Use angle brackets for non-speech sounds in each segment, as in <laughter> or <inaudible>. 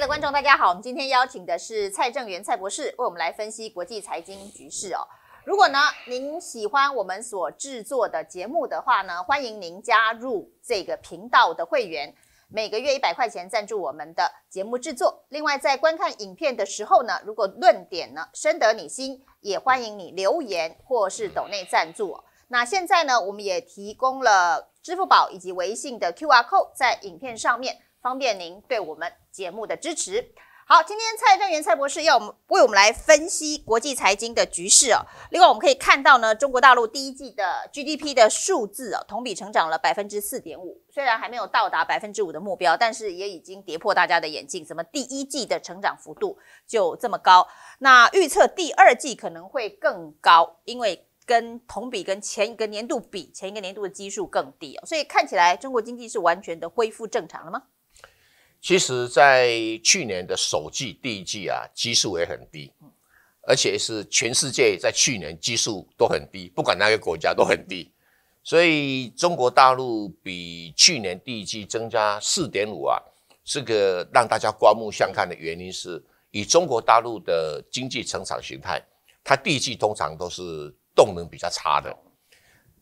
的观众，大家好，我们今天邀请的是蔡正元蔡博士，为我们来分析国际财经局势哦。如果呢您喜欢我们所制作的节目的话呢，欢迎您加入这个频道的会员，每个月一百块钱赞助我们的节目制作。另外，在观看影片的时候呢，如果论点呢深得你心，也欢迎你留言或是抖内赞助。那现在呢，我们也提供了支付宝以及微信的 Q R code 在影片上面。方便您对我们节目的支持。好，今天蔡正元蔡博士要我们为我们来分析国际财经的局势哦。另外，我们可以看到呢，中国大陆第一季的 GDP 的数字哦，同比成长了百分之四点五。虽然还没有到达百分之五的目标，但是也已经跌破大家的眼镜。怎么第一季的成长幅度就这么高？那预测第二季可能会更高，因为跟同比跟前一个年度比，前一个年度的基数更低哦。所以看起来中国经济是完全的恢复正常了吗？其实，在去年的首季、第一季啊，基数也很低，而且是全世界在去年基数都很低，不管哪个国家都很低。所以中国大陆比去年第一季增加四点五啊，是个让大家刮目相看的原因。是以中国大陆的经济成长形态，它第一季通常都是动能比较差的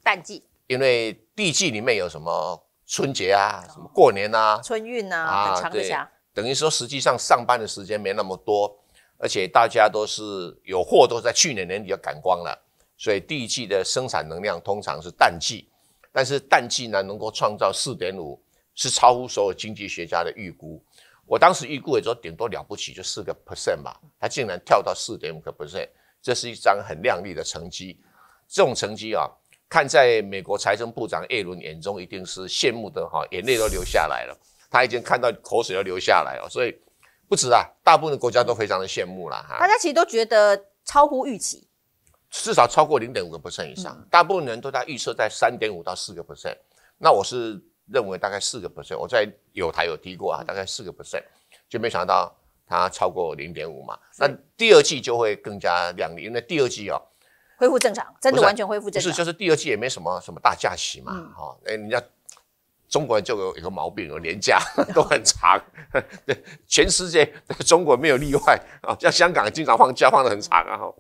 淡季，因为第一季里面有什么？春节啊，什过年呐，春运呐，很强的。等于说，实际上上班的时间没那么多，而且大家都是有货都在去年年底就赶光了，所以第一季的生产能量通常是淡季，但是淡季呢能够创造四点五，是超乎所有经济学家的预估。我当时预估也就顶多了不起就四个 percent 吧，它竟然跳到四点五个 percent，这是一张很亮丽的成绩。这种成绩啊。看在美国财政部长艾伦眼中，一定是羡慕的哈，眼泪都流下来了。他已经看到口水都流下来了，所以不止啊，大部分国家都非常的羡慕了哈。大家其实都觉得超乎预期，至少超过零点五个 percent 以上。大部分人都在预测在三点五到四个 percent。那我是认为大概四个 percent，我在有台有提过啊，大概四个 percent，就没想到它超过零点五嘛。那第二季就会更加亮丽，因为第二季哦。恢复正常，真的完全恢复正常。不是，就是第二季也没什么什么大假期嘛，哈，哎，人家中国人就有有个毛病，有年假 <laughs> 都很长，对，<laughs> 全世界中国没有例外啊，像香港经常放假放的很长啊，哈。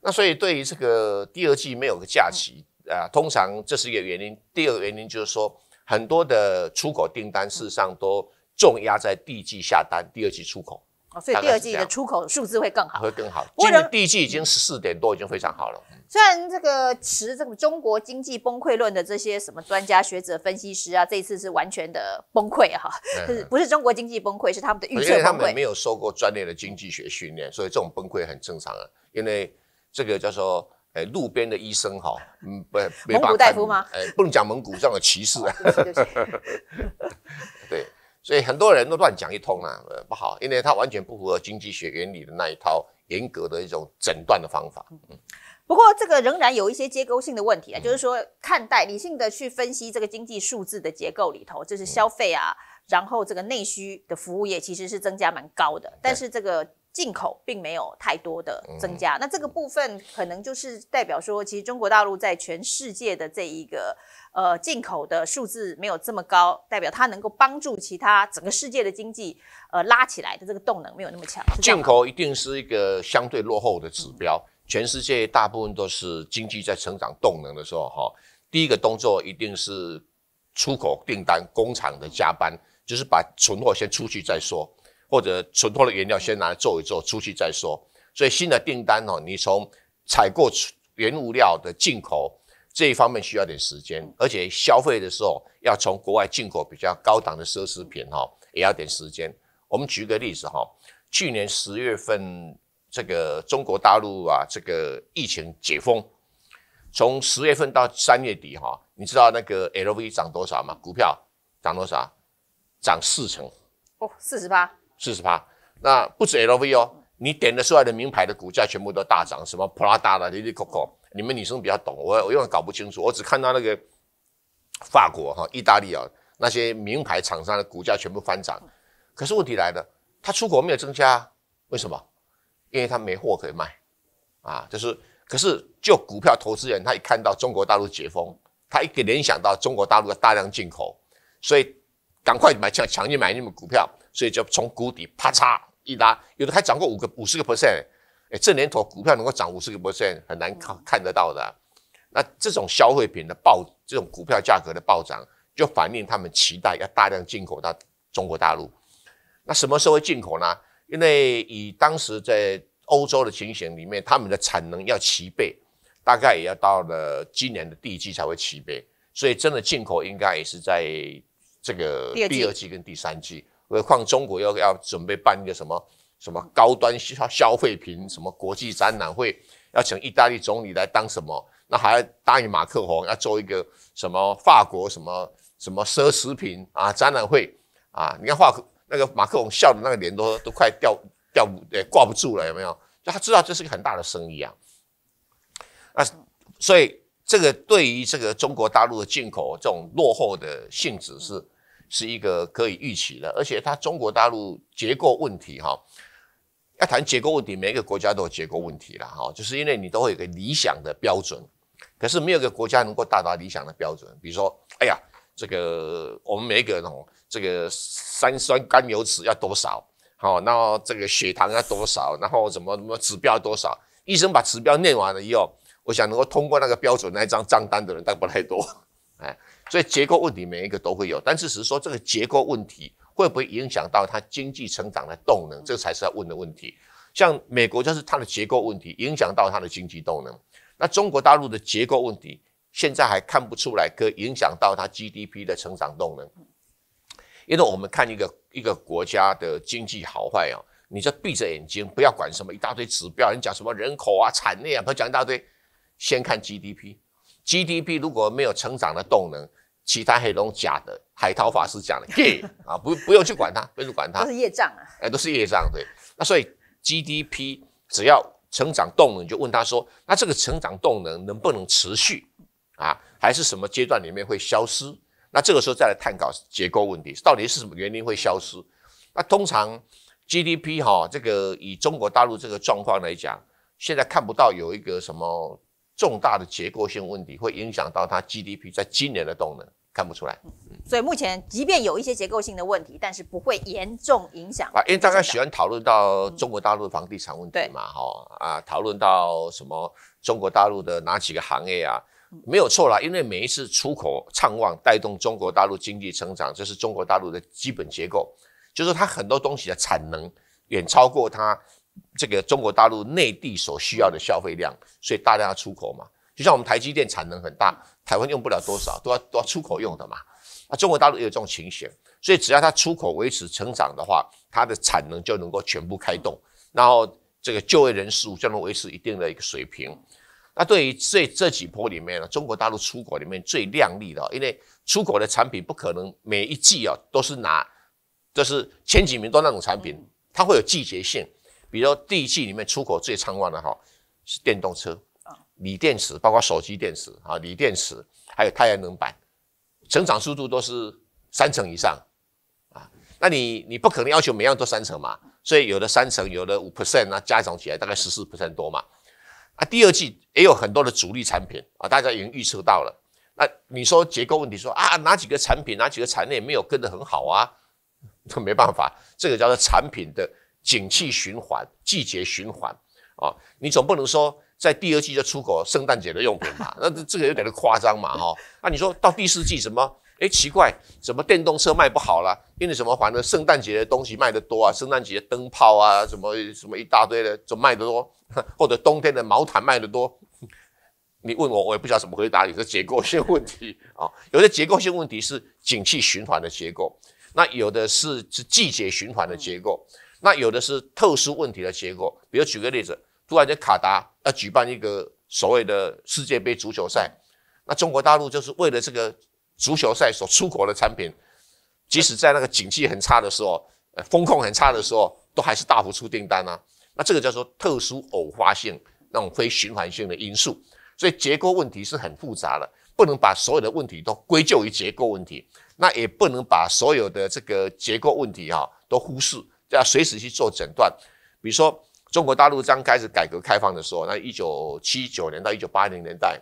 那所以对于这个第二季没有个假期，啊，通常这是一个原因。第二个原因就是说，很多的出口订单事实上都重压在第一季下单，第二季出口。所以第二季的出口数字会更好，会更好。今年第一季已经四点多，已经非常好了。虽然这个持这个中国经济崩溃论的这些什么专家学者、分析师啊，这一次是完全的崩溃哈，就是不是中国经济崩溃，是他们的预测崩溃。因为他们没有受过专业的经济学训练，所以这种崩溃很正常啊。因为这个叫做，哎，路边的医生哈，嗯，不，蒙古大夫吗？哎，不能讲蒙古，这样的歧视。对。<laughs> 所以很多人都乱讲一通呃，不好，因为它完全不符合经济学原理的那一套严格的一种诊断的方法。嗯，不过这个仍然有一些结构性的问题啊，就是说看待理性的去分析这个经济数字的结构里头，就是消费啊，然后这个内需的服务业其实是增加蛮高的，但是这个。进口并没有太多的增加，那这个部分可能就是代表说，其实中国大陆在全世界的这一个呃进口的数字没有这么高，代表它能够帮助其他整个世界的经济呃拉起来的这个动能没有那么强。进口一定是一个相对落后的指标，全世界大部分都是经济在成长动能的时候，哈，第一个动作一定是出口订单、工厂的加班，就是把存货先出去再说。或者存托的原料先拿来做一做，出去再说。所以新的订单哦，你从采购原物料的进口这一方面需要点时间，而且消费的时候要从国外进口比较高档的奢侈品哦，也要点时间。我们举个例子哈，去年十月份这个中国大陆啊，这个疫情解封，从十月份到三月底哈，你知道那个 L V 涨多少吗？股票涨多少？涨四成哦，四十八。四十趴，那不止 LV 哦，你点的出来的名牌的股价全部都大涨，什么 Prada 的 l i l y Coco，你们女生比较懂，我我永远搞不清楚，我只看到那个法国哈、意大利啊那些名牌厂商的股价全部翻涨，可是问题来了，他出口没有增加，为什么？因为他没货可以卖，啊，就是，可是就股票投资人，他一看到中国大陆解封，他一联想到中国大陆的大量进口，所以赶快买抢抢去买那们股票。所以就从谷底啪嚓一拉，有的还涨过五个、五十个 percent。哎，这年头股票能够涨五十个 percent 很难看看得到的。那这种消费品的暴，这种股票价格的暴涨，就反映他们期待要大量进口到中国大陆。那什么时候会进口呢？因为以当时在欧洲的情形里面，他们的产能要齐备，大概也要到了今年的第一季才会齐备。所以真的进口应该也是在这个第二季跟第三季。何况中国要要准备办一个什么什么高端消消费品什么国际展览会，要请意大利总理来当什么，那还要答应马克宏要做一个什么法国什么什么奢侈品啊展览会啊！你看马那个马克宏笑的那个脸都都快掉掉挂不住了，有没有？就他知道这是个很大的生意啊。那所以这个对于这个中国大陆的进口这种落后的性质是。是一个可以预期的，而且它中国大陆结构问题哈，要谈结构问题，每一个国家都有结构问题了哈，就是因为你都会有一个理想的标准，可是没有一个国家能够达到理想的标准。比如说，哎呀，这个我们每一个人哦，这个三酸甘油酯要多少，好，然后这个血糖要多少，然后什么什么指标多少，医生把指标念完了以后，我想能够通过那个标准那张账单的人，但不太多，哎。所以结构问题每一个都会有，但是只是说这个结构问题会不会影响到它经济成长的动能，这才是要问的问题。像美国就是它的结构问题影响到它的经济动能，那中国大陆的结构问题现在还看不出来，可影响到它 GDP 的成长动能。因为我们看一个一个国家的经济好坏啊，你就闭着眼睛不要管什么一大堆指标，你讲什么人口啊、产业啊，不要讲一大堆，先看 GDP。GDP 如果没有成长的动能，其他黑龙假的，海涛法师讲的，嘿啊，不不用去管它，不用管它，都是业障啊，哎，都是业障，对。那所以 GDP 只要成长动能，就问他说，那这个成长动能能不能持续？啊，还是什么阶段里面会消失？那这个时候再来探讨结构问题，到底是什么原因会消失？那通常 GDP 哈，这个以中国大陆这个状况来讲，现在看不到有一个什么。重大的结构性问题会影响到它 GDP 在今年的动能，看不出来。所以目前即便有一些结构性的问题，但是不会严重影响。啊，因为大家喜欢讨论到中国大陆房地产问题嘛，哈啊，讨论到什么中国大陆的哪几个行业啊，没有错啦。因为每一次出口畅旺带动中国大陆经济成长，这是中国大陆的基本结构，就是它很多东西的产能远超过它。这个中国大陆内地所需要的消费量，所以大量出口嘛，就像我们台积电产能很大，台湾用不了多少，都要都要出口用的嘛。啊，中国大陆也有这种情形，所以只要它出口维持成长的话，它的产能就能够全部开动，然后这个就业人数就能维持一定的一个水平。那对于这这几波里面呢，中国大陆出口里面最亮丽的，因为出口的产品不可能每一季啊都是拿，就是前几名都那种产品，它会有季节性。比如第一季里面出口最畅旺的哈是电动车锂电池包括手机电池啊，锂电池还有太阳能板，成长速度都是三成以上啊。那你你不可能要求每样都三成嘛，所以有的三成，有的五 percent 啊，加总起来大概十四 percent 多嘛。啊，第二季也有很多的主力产品啊，大家已经预测到了。那你说结构问题，说啊哪几个产品哪几个产业没有跟得很好啊？那 <laughs> 没办法，这个叫做产品的。景气循环、季节循环啊，你总不能说在第二季就出口圣诞节的用品嘛？那这这个有点的夸张嘛，哈。那你说到第四季，怎么？哎，奇怪，怎么电动车卖不好了？因为什么？反正圣诞节的东西卖的多啊，圣诞节的灯泡啊，什么什么一大堆的就卖得多，或者冬天的毛毯卖得多。你问我，我也不知道怎么回答你这结构性问题啊。有的结构性问题是景气循环的结构，那有的是是季节循环的结构。那有的是特殊问题的结果，比如举个例子，突然间卡达要举办一个所谓的世界杯足球赛，那中国大陆就是为了这个足球赛所出口的产品，即使在那个景气很差的时候，呃，风控很差的时候，都还是大幅出订单啊。那这个叫做特殊偶发性那种非循环性的因素，所以结构问题是很复杂的，不能把所有的问题都归咎于结构问题，那也不能把所有的这个结构问题哈都忽视。要随时去做诊断，比如说中国大陆刚开始改革开放的时候，那一九七九年到一九八零年代，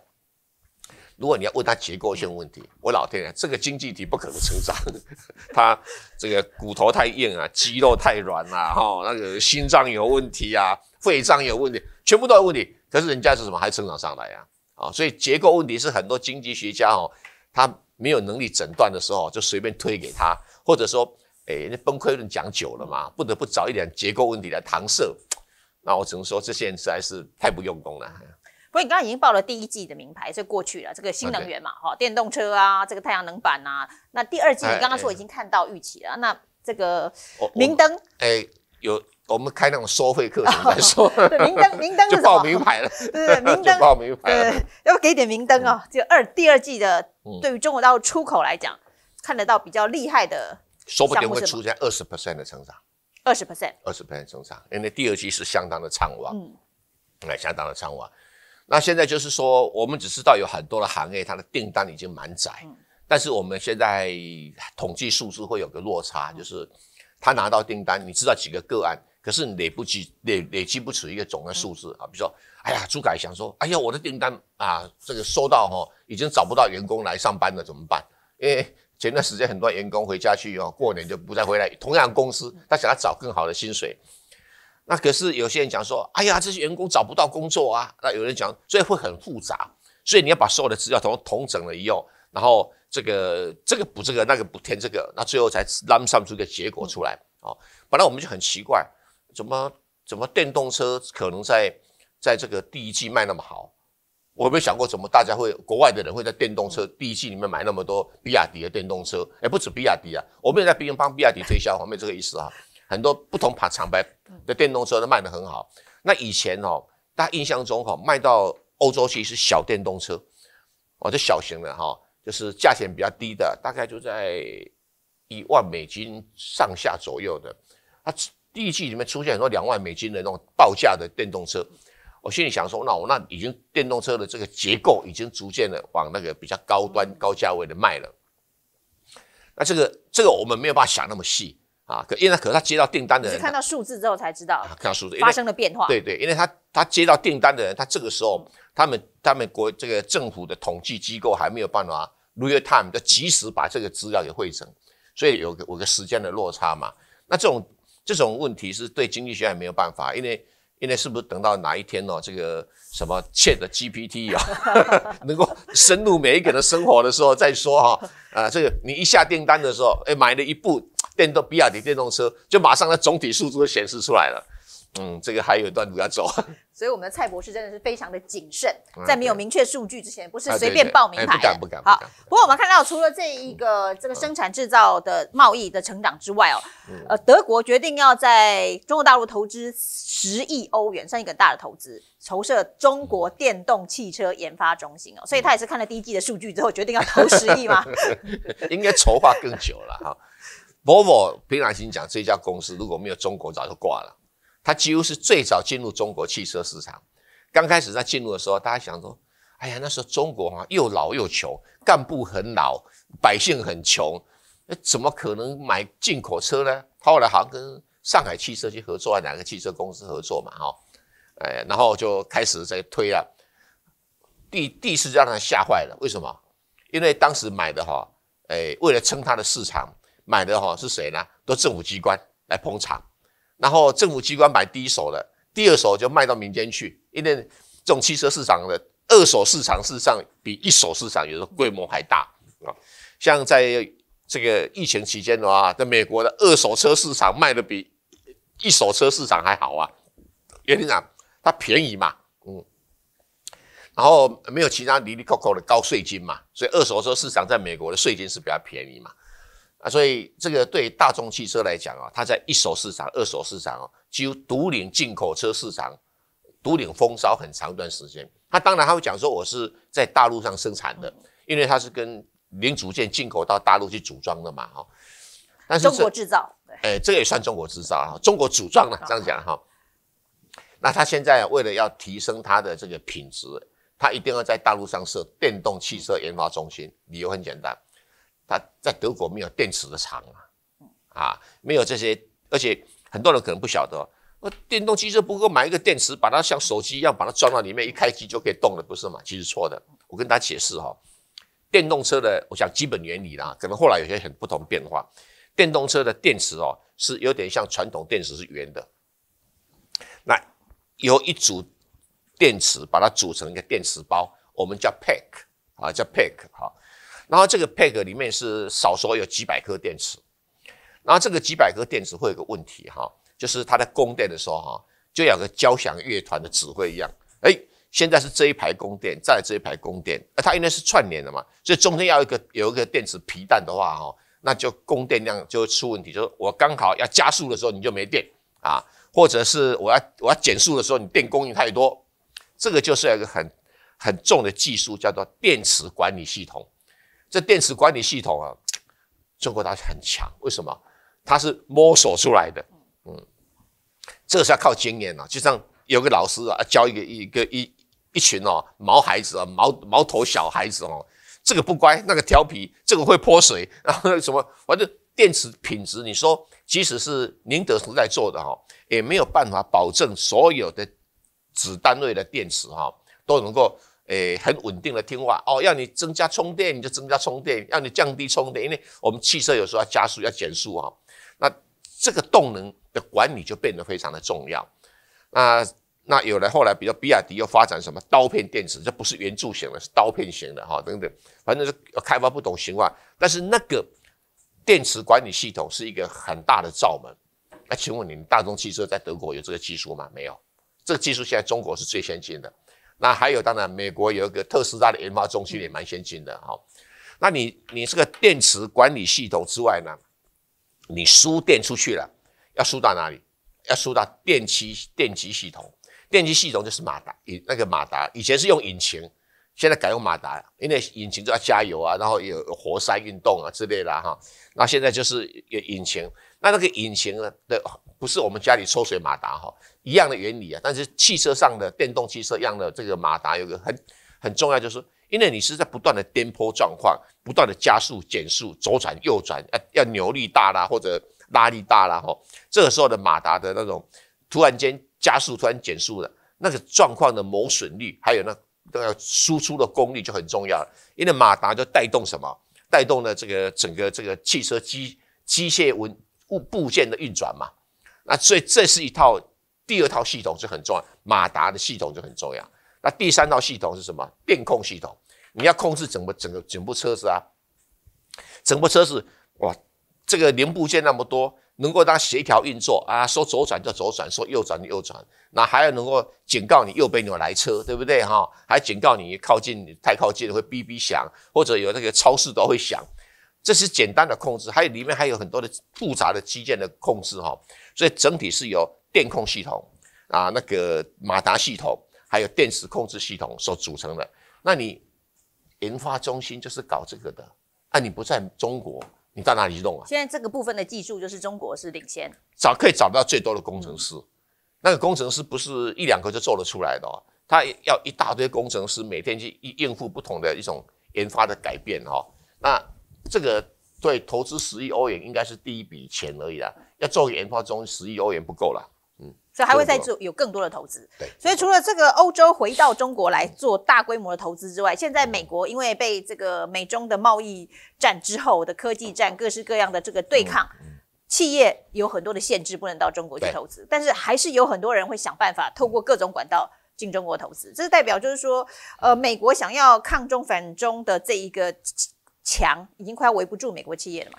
如果你要问他结构性问题，我老天爷，这个经济体不可能成长，<laughs> 他这个骨头太硬啊，肌肉太软啊，哈，那个心脏有问题啊，肺脏有问题，全部都有问题。可是人家是什么，还成长上来呀？啊，所以结构问题是很多经济学家哦，他没有能力诊断的时候，就随便推给他，或者说。哎，人家崩溃论讲久了嘛，不得不找一点结构问题来搪塞。那我只能说，这些人实在是太不用功了。不过你刚刚已经报了第一季的名牌，所以过去了。这个新能源嘛，哈，电动车啊，这个太阳能板啊。那第二季你刚刚说已经看到预期了，那这个明灯，哎，有我们开那种收费课程来说，<laughs> 对，明灯，明灯 <laughs> 就报名牌了，<laughs> 对对，明灯报名牌，对，要不给点明灯啊？就二第二季的，对于中国大陆出口来讲，看得到比较厉害的。说不定会出现二十 percent 的成长，二十 percent，二十 percent 增长，因为第二季是相当的畅旺，嗯，哎，相当的畅旺。那现在就是说，我们只知道有很多的行业，它的订单已经满载，但是我们现在统计数字会有个落差，就是他拿到订单，你知道几个个案，可是你累不及累累积不起一个总的数字啊。比如说，哎呀，朱改想说，哎呀，我的订单啊，这个收到哈，已经找不到员工来上班了，怎么办？因为前段时间很多员工回家去哦，过年就不再回来。同样公司，他想要找更好的薪水。那可是有些人讲说，哎呀，这些员工找不到工作啊。那有人讲，所以会很复杂。所以你要把所有的资料统统整了一后，然后这个这个补这个，那个补填这个，那最后才拉上出一个结果出来。哦，本来我们就很奇怪，怎么怎么电动车可能在在这个第一季卖那么好？我没有想过怎么大家会国外的人会在电动车第一季里面买那么多比亚迪的电动车，也不止比亚迪啊，我没有在别人帮比亚迪推销，我没这个意思啊。很多不同牌厂牌的电动车都卖得很好。那以前哦，大家印象中哈，卖到欧洲去是小电动车，哦，就小型的哈，就是价钱比较低的，大概就在一万美金上下左右的。它第一季里面出现很多两万美金的那种报价的电动车。我心里想说，那我那已经电动车的这个结构已经逐渐的往那个比较高端、高价位的卖了。那这个这个我们没有办法想那么细啊，可因为可他接到订单的人，看到数字之后才知道，看到数字发生了变化。对对，因为他他接到订单的人，他这个时候他们他们国这个政府的统计机构还没有办法 real time 的及时把这个资料给汇整，所以有个有个时间的落差嘛。那这种这种问题是对经济学也没有办法，因为。因为是不是等到哪一天呢？这个什么 Chat GPT 啊，<laughs> 能够深入每一个人的生活的时候再说哈啊！这个你一下订单的时候，哎，买了一部电动比亚迪电动车，就马上那总体数字都显示出来了。嗯，这个还有一段路要走，<laughs> 所以我们的蔡博士真的是非常的谨慎，在没有明确数据之前，不是随便报名牌，不敢不敢。好，不过我们看到除了这一个这个生产制造的贸易的成长之外哦，呃，德国决定要在中国大陆投资十亿欧元，算一个大的投资，筹设中国电动汽车研发中心哦，所以他也是看了第一季的数据之后决定要投十亿吗？<laughs> 应该筹划更久了哈。伯马平常心讲，这家公司如果没有中国早就挂了。他几乎是最早进入中国汽车市场。刚开始在进入的时候，大家想说：“哎呀，那时候中国啊又老又穷，干部很老，百姓很穷，那怎么可能买进口车呢？”他后来好像跟上海汽车去合作，啊，哪个汽车公司合作嘛？哈，哎，然后就开始在推了。第第一次就让他吓坏了，为什么？因为当时买的哈，哎，为了撑他的市场，买的哈是谁呢？都政府机关来捧场。然后政府机关买第一手的，第二手就卖到民间去，因为这种汽车市场的二手市场事实上比一手市场有时候规模还大啊。像在这个疫情期间的话，在美国的二手车市场卖的比一手车市场还好啊。原因呢，它便宜嘛，嗯，然后没有其他离离扣扣的高税金嘛，所以二手车市场在美国的税金是比较便宜嘛。啊，所以这个对大众汽车来讲啊，它在一手市场、二手市场哦，几乎独领进口车市场，独领风骚很长一段时间。它当然它会讲说，我是在大陆上生产的，因为它是跟零组件进口到大陆去组装的嘛，哈。中国制造。哎，这个也算中国制造啊，中国组装的，这样讲哈。那它现在为了要提升它的这个品质，它一定要在大陆上设电动汽车研发中心。理由很简单。他在德国没有电池的厂啊，啊，没有这些，而且很多人可能不晓得，那电动汽车不够买一个电池，把它像手机一样把它装到里面，一开机就可以动了，不是嘛？其实错的，我跟大家解释哈，电动车的，我想基本原理啦，可能后来有些很不同变化。电动车的电池哦，是有点像传统电池是圆的，那由一组电池把它组成一个电池包，我们叫 pack 啊，叫 pack 哈。然后这个 p 合里面是少说有几百颗电池，然后这个几百颗电池会有个问题哈，就是它在供电的时候哈，就有个交响乐团的指挥一样，哎，现在是这一排供电，再来这一排供电，呃，它应该是串联的嘛，所以中间要一个有一个电池皮蛋的话哦，那就供电量就会出问题，就是我刚好要加速的时候你就没电啊，或者是我要我要减速的时候你电供应太多，这个就是一个很很重的技术，叫做电池管理系统。这电池管理系统啊，中国它是很强，为什么？它是摸索出来的，嗯，这是要靠经验啊。就像有个老师啊，教一个一个一一群哦，毛孩子啊，毛毛头小孩子哦，这个不乖，那个调皮，这个会泼水，然后那个什么，反正电池品质，你说即使是宁德时代做的哈，也没有办法保证所有的子单位的电池哈都能够。诶，很稳定的听话哦。要你增加充电，你就增加充电；要你降低充电，因为我们汽车有时候要加速，要减速啊。那这个动能的管理就变得非常的重要。那那有了后来，比如比亚迪又发展什么刀片电池，这不是圆柱型的，是刀片型的哈，等等，反正是开发不懂形状。但是那个电池管理系统是一个很大的罩门。那请问你，大众汽车在德国有这个技术吗？没有，这个技术现在中国是最先进的。那还有，当然，美国有一个特斯拉的研发中心也蛮先进的哈。那你你这个电池管理系统之外呢，你输电出去了，要输到哪里？要输到电机电机系统，电机系统就是马达，以那个马达以前是用引擎，现在改用马达，因为引擎就要加油啊，然后有活塞运动啊之类的哈。那现在就是有引擎。那那个引擎呢的不是我们家里抽水马达哈一样的原理啊，但是汽车上的电动汽车一样的这个马达有个很很重要，就是因为你是在不断的颠簸状况，不断的加速、减速、左转、右转，呃，要扭力大啦或者拉力大啦哈，这个时候的马达的那种突然间加速、突然减速的那个状况的磨损率，还有那都要输出的功率就很重要了，因为马达就带动什么，带动了这个整个这个汽车机机械温。部件的运转嘛，那所以这是一套第二套系统就很重要，马达的系统就很重要。那第三套系统是什么？电控系统，你要控制整个整个整部车子啊，整部车子哇，这个零部件那么多，能够它协调运作啊，说左转就左转，说右转就右转。那还要能够警告你右边有来车，对不对哈？还警告你靠近太靠近会哔哔响，或者有那个超市都会响。这是简单的控制，还有里面还有很多的复杂的基建的控制哈，所以整体是由电控系统啊、那个马达系统，还有电池控制系统所组成的。那你研发中心就是搞这个的，那你不在中国，你到哪里去弄啊？现在这个部分的技术就是中国是领先，找可以找到最多的工程师。那个工程师不是一两个就做得出来的哦，他要一大堆工程师每天去应付不同的一种研发的改变哈，那。这个对投资十亿欧元应该是第一笔钱而已啦，要做研发中十亿欧元不够啦。嗯，所以还会再做有更多的投资。对，所以除了这个欧洲回到中国来做大规模的投资之外，现在美国因为被这个美中的贸易战之后的科技战、各式各样的这个对抗，企业有很多的限制，不能到中国去投资，但是还是有很多人会想办法透过各种管道进中国投资。这是代表就是说，呃，美国想要抗中反中的这一个。强已经快要围不住美国企业了嘛？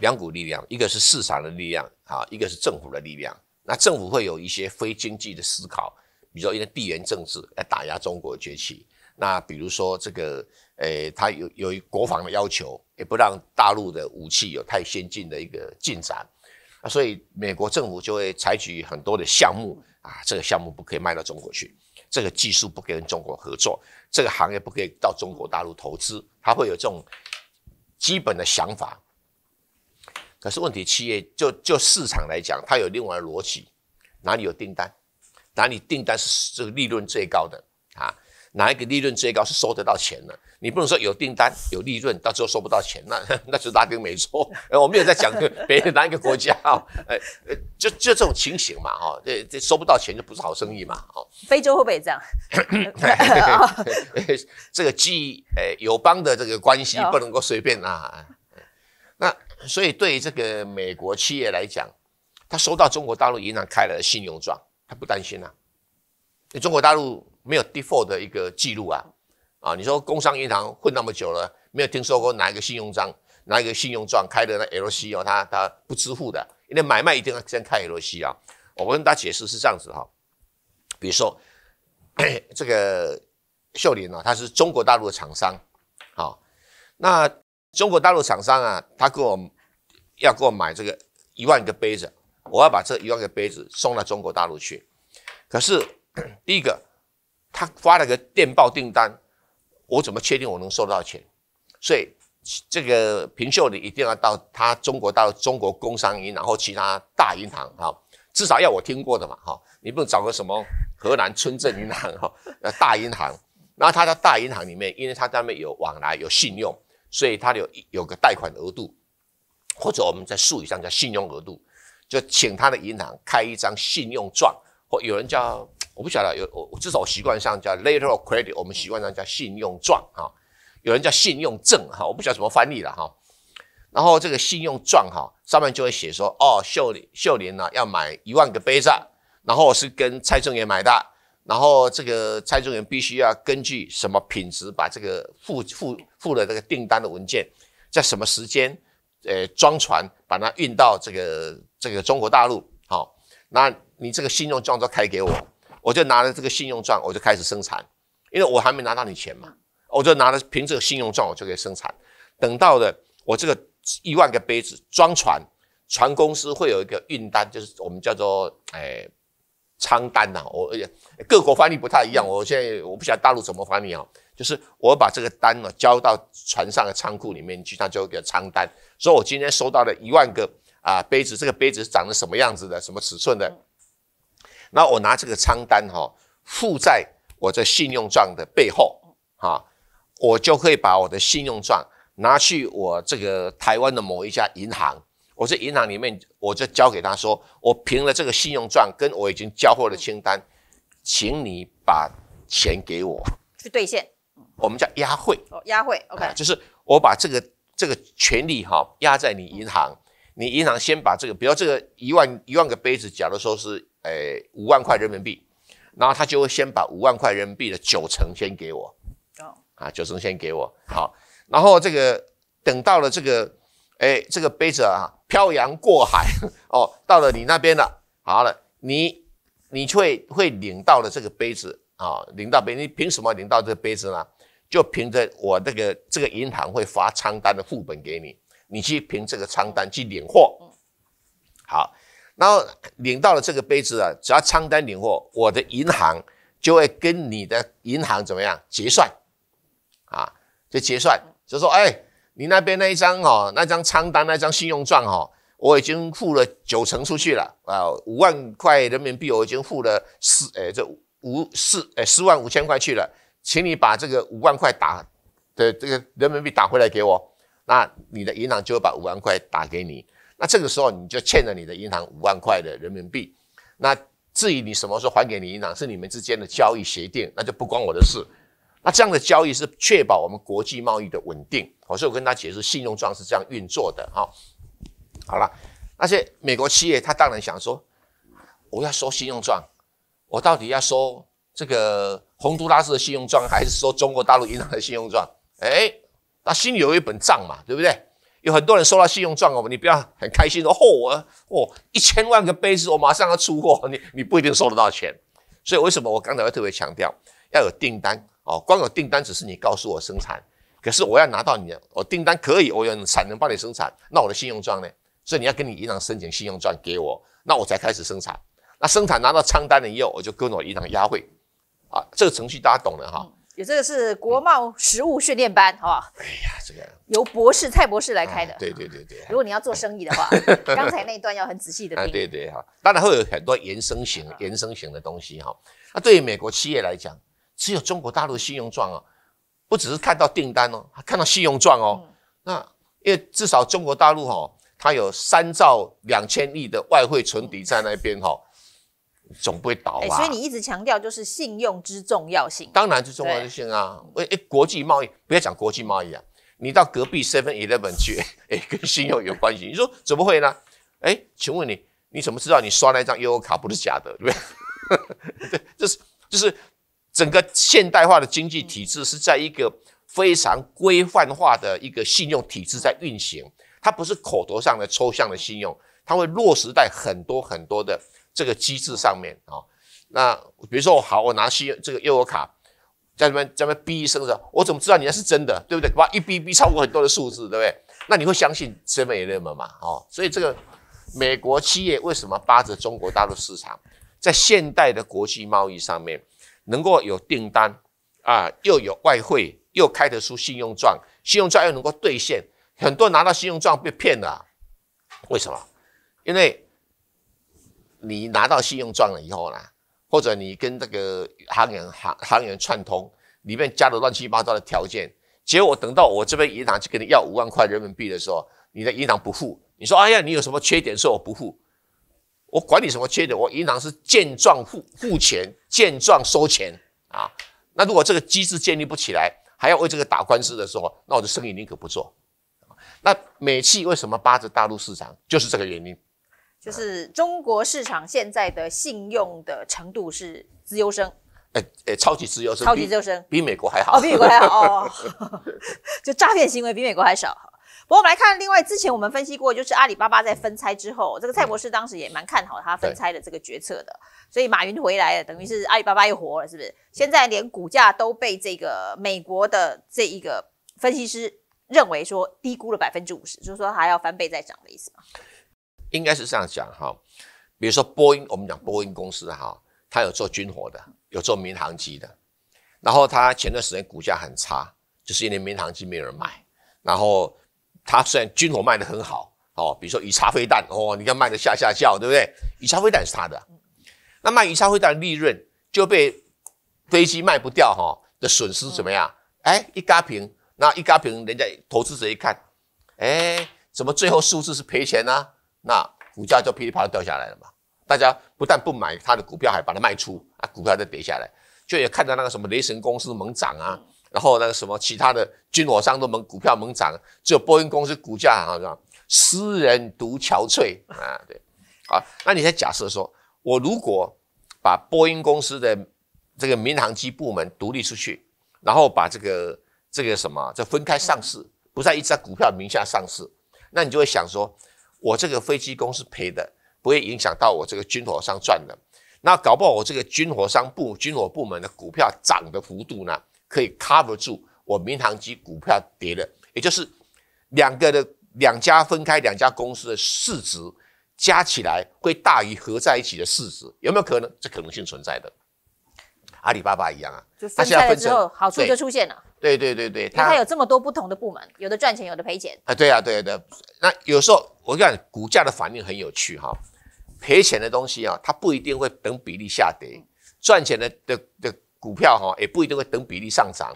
两股力量，一个是市场的力量啊，一个是政府的力量。那政府会有一些非经济的思考，比如说因为地缘政治来打压中国崛起。那比如说这个，诶，它有由于国防的要求，也不让大陆的武器有太先进的一个进展。那所以美国政府就会采取很多的项目啊，这个项目不可以卖到中国去，这个技术不跟中国合作，这个行业不可以到中国大陆投资，它会有这种。基本的想法，可是问题，企业就就市场来讲，它有另外的逻辑，哪里有订单，哪里订单是这个利润最高的啊。哪一个利润最高是收得到钱的？你不能说有订单有利润，到最后收不到钱，那 <laughs> 那就拉丁美洲。哎，<laughs> 我没有在讲 <laughs> 别的哪一个国家，哎，就就这种情形嘛，哈，这这收不到钱就不是好生意嘛，哈。非洲会不会这样？这个既哎友邦的这个关系不能够随便拿。那所以对这个美国企业来讲，他收到中国大陆银行开了信用状，他不担心啊。中国大陆。没有 default 的一个记录啊，啊，你说工商银行混那么久了，没有听说过哪一个信用章、哪一个信用状开的那 LC 哦，他他不支付的，因为买卖一定要先开 LC 啊。我跟大家解释是这样子哈，比如说 <clears throat> 这个秀林啊，他是中国大陆的厂商，好，那中国大陆厂商啊，他跟我要跟我买这个一万个杯子，我要把这一万个杯子送到中国大陆去，可是第一个。他发了个电报订单，我怎么确定我能收到钱？所以这个平秀你一定要到他中国到中国工商银行或其他大银行哈，至少要我听过的嘛哈，你不能找个什么河南村镇银行哈，呃 <laughs> 大银行，那他在大银行里面，因为他上面有往来有信用，所以他有有个贷款额度，或者我们在术语上叫信用额度，就请他的银行开一张信用状，或有人叫。我不晓得有我至少我习惯上叫 letter of credit，我们习惯上叫信用状哈，有人叫信用证哈，我不晓得怎么翻译了哈。然后这个信用状哈，上面就会写说，哦，秀林秀林啊、要买一万个杯子，然后我是跟蔡正元买的，然后这个蔡正元必须要根据什么品质把这个付付付了这个订单的文件，在什么时间，呃，装船把它运到这个这个中国大陆好，那你这个信用状都开给我。我就拿了这个信用状，我就开始生产，因为我还没拿到你钱嘛，我就拿了凭这个信用状，我就可以生产。等到的我这个一万个杯子装船，船公司会有一个运单，就是我们叫做哎仓单呐。我而且各国翻译不太一样，我现在我不晓得大陆怎么翻译啊，就是我把这个单呢交到船上的仓库里面去，它就叫仓单。说我今天收到了一万个啊杯子，这个杯子长得什么样子的，什么尺寸的。那我拿这个仓单哈，附在我的信用状的背后，哈，我就会把我的信用状拿去我这个台湾的某一家银行，我在银行里面我就交给他说，我凭了这个信用状跟我已经交货的清单，请你把钱给我去兑现，我们叫押汇，哦，押汇，OK，就是我把这个这个权利哈押在你银行。你银行先把这个，比如这个一万一万个杯子，假如说是，诶五万块人民币，然后他就会先把五万块人民币的九成先给我，哦，啊，九成先给我，好，然后这个等到了这个，哎，这个杯子啊，漂洋过海 <laughs> 哦，到了你那边了，好了，你你会会领到了这个杯子啊，领到杯，你凭什么领到这个杯子呢？就凭着我这个这个银行会发仓单的副本给你。你去凭这个仓单去领货，好，然后领到了这个杯子啊，只要仓单领货，我的银行就会跟你的银行怎么样结算啊？就结算，就说哎，你那边那一张哦，那张仓单那张信用状哦，我已经付了九成出去了啊，五万块人民币我已经付了四哎，这五四哎四万五千块去了，请你把这个五万块打的这个人民币打回来给我。那你的银行就会把五万块打给你，那这个时候你就欠了你的银行五万块的人民币。那至于你什么时候还给你银行，是你们之间的交易协定，那就不关我的事。那这样的交易是确保我们国际贸易的稳定。好，所以我跟他解释信用状是这样运作的啊。好了，那些美国企业他当然想说，我要收信用状，我到底要收这个洪都拉斯的信用状，还是收中国大陆银行的信用状？哎。他心里有一本账嘛，对不对？有很多人收到信用状哦，你不要很开心说：“哦，我哦一千万个杯子，我马上要出货。”你你不一定收得到钱，所以为什么我刚才会特别强调要有订单哦？光有订单只是你告诉我生产，可是我要拿到你，的，我订单可以，我用产能帮你生产，那我的信用状呢？所以你要跟你银行申请信用状给我，那我才开始生产。那生产拿到仓单了以后，我就跟我银行押汇啊，这个程序大家懂了哈。这个是国贸实务训练班，好不好？哎呀，这个由博士蔡博士来开的。对对对对，如果你要做生意的话，<laughs> 刚才那一段要很仔细的听。<laughs> 对对哈，当然会有很多延伸型、延伸型的东西哈。那对于美国企业来讲，只有中国大陆信用状哦，不只是看到订单哦，还看到信用状哦。那因为至少中国大陆哈，它有三兆两千亿的外汇存底在那边哈。总不会倒啊！所以你一直强调就是信用之重要性，当然是重要性啊！哎，国际贸易，不要讲国际贸易啊，你到隔壁 Seven Eleven 去，哎，<laughs> 跟信用有关系。你说怎么会呢？哎，请问你，你怎么知道你刷那张 UO 卡不是假的？对不对？对，就是就是整个现代化的经济体制是在一个非常规范化的一个信用体制在运行，它不是口头上的抽象的信用，它会落实在很多很多的。这个机制上面啊，那比如说，好，我拿去这个幼儿卡，在那边在那边逼一声子，我怎么知道你那是真的，对不对？哇，一逼逼超过很多的数字，对不对？那你会相信真没那么嘛？哦，所以这个美国企业为什么扒着中国大陆市场？在现代的国际贸易上面，能够有订单啊，又有外汇，又开得出信用状，信用状又能够兑现，很多拿到信用状被骗了，为什么？因为。你拿到信用状了以后呢，或者你跟这个行员、行行员串通，里面加了乱七八糟的条件，结果等到我这边银行去跟你要五万块人民币的时候，你的银行不付，你说哎呀，你有什么缺点？说我不付，我管你什么缺点，我银行是见状付付钱，见状收钱啊。那如果这个机制建立不起来，还要为这个打官司的时候，那我的生意宁可不做那美气为什么扒着大陆市场？就是这个原因。就是中国市场现在的信用的程度是资优生，哎哎，超级资优生，超级资优生比美国还好，哦，比美国还好哦，<laughs> 就诈骗行为比美国还少。不过我们来看，另外之前我们分析过，就是阿里巴巴在分拆之后，这个蔡博士当时也蛮看好他分拆的这个决策的。所以马云回来了，等于是阿里巴巴又活了，是不是？现在连股价都被这个美国的这一个分析师认为说低估了百分之五十，就是说还要翻倍再涨的意思嘛。应该是这样讲哈，比如说波音，我们讲波音公司哈，它有做军火的，有做民航机的。然后它前段时间股价很差，就是因为民航机没有人买。然后它虽然军火卖的很好，哦，比如说以查飞弹，哦，你看卖的下下叫，对不对？以查飞弹是它的，那卖以查飞弹利润就被飞机卖不掉哈的损失怎么样？哎，一嘎平，那一嘎平，人家投资者一看，哎，怎么最后数字是赔钱呢？那股价就噼里啪啦掉下来了嘛！大家不但不买它的股票，还把它卖出，啊，股票再跌下来，就也看到那个什么雷神公司猛涨啊，然后那个什么其他的军火商都猛股票猛涨，只有波音公司股价好像私人独憔悴啊，对，好，那你在假设说，我如果把波音公司的这个民航机部门独立出去，然后把这个这个什么，再分开上市，不再一直在股票名下上市，那你就会想说。我这个飞机公司赔的，不会影响到我这个军火商赚的。那搞不好我这个军火商部军火部门的股票涨的幅度呢，可以 cover 住我民航机股票跌的。也就是两个的两家分开两家公司的市值加起来会大于合在一起的市值，有没有可能？这可能性存在的。阿里巴巴一样啊，就分开了之后，好处就出现了。对对对对，它为它有这么多不同的部门，有的赚钱，有的赔钱啊。对啊，对的。那有时候我看股价的反应很有趣哈，赔钱的东西啊，它不一定会等比例下跌；赚钱的的的股票哈，也不一定会等比例上涨。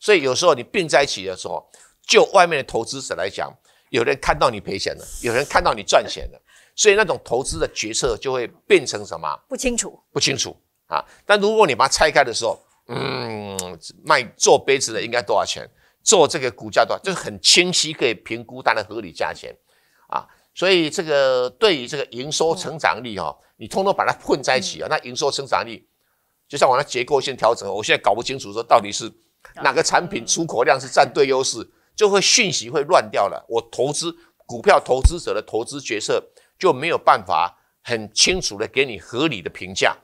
所以有时候你并在一起的时候，就外面的投资者来讲，有人看到你赔钱了，有人看到你赚钱了，所以那种投资的决策就会变成什么？不清楚，不清楚。啊！但如果你把它拆开的时候，嗯，卖做杯子的应该多少钱？做这个股价多少？就是很清晰可以评估它的合理价钱啊。所以这个对于这个营收成长率哈，你通通把它混在一起啊，那营收成长率就像我那结构性调整，我现在搞不清楚说到底是哪个产品出口量是占对优势，就会讯息会乱掉了。我投资股票投资者的投资决策就没有办法很清楚的给你合理的评价。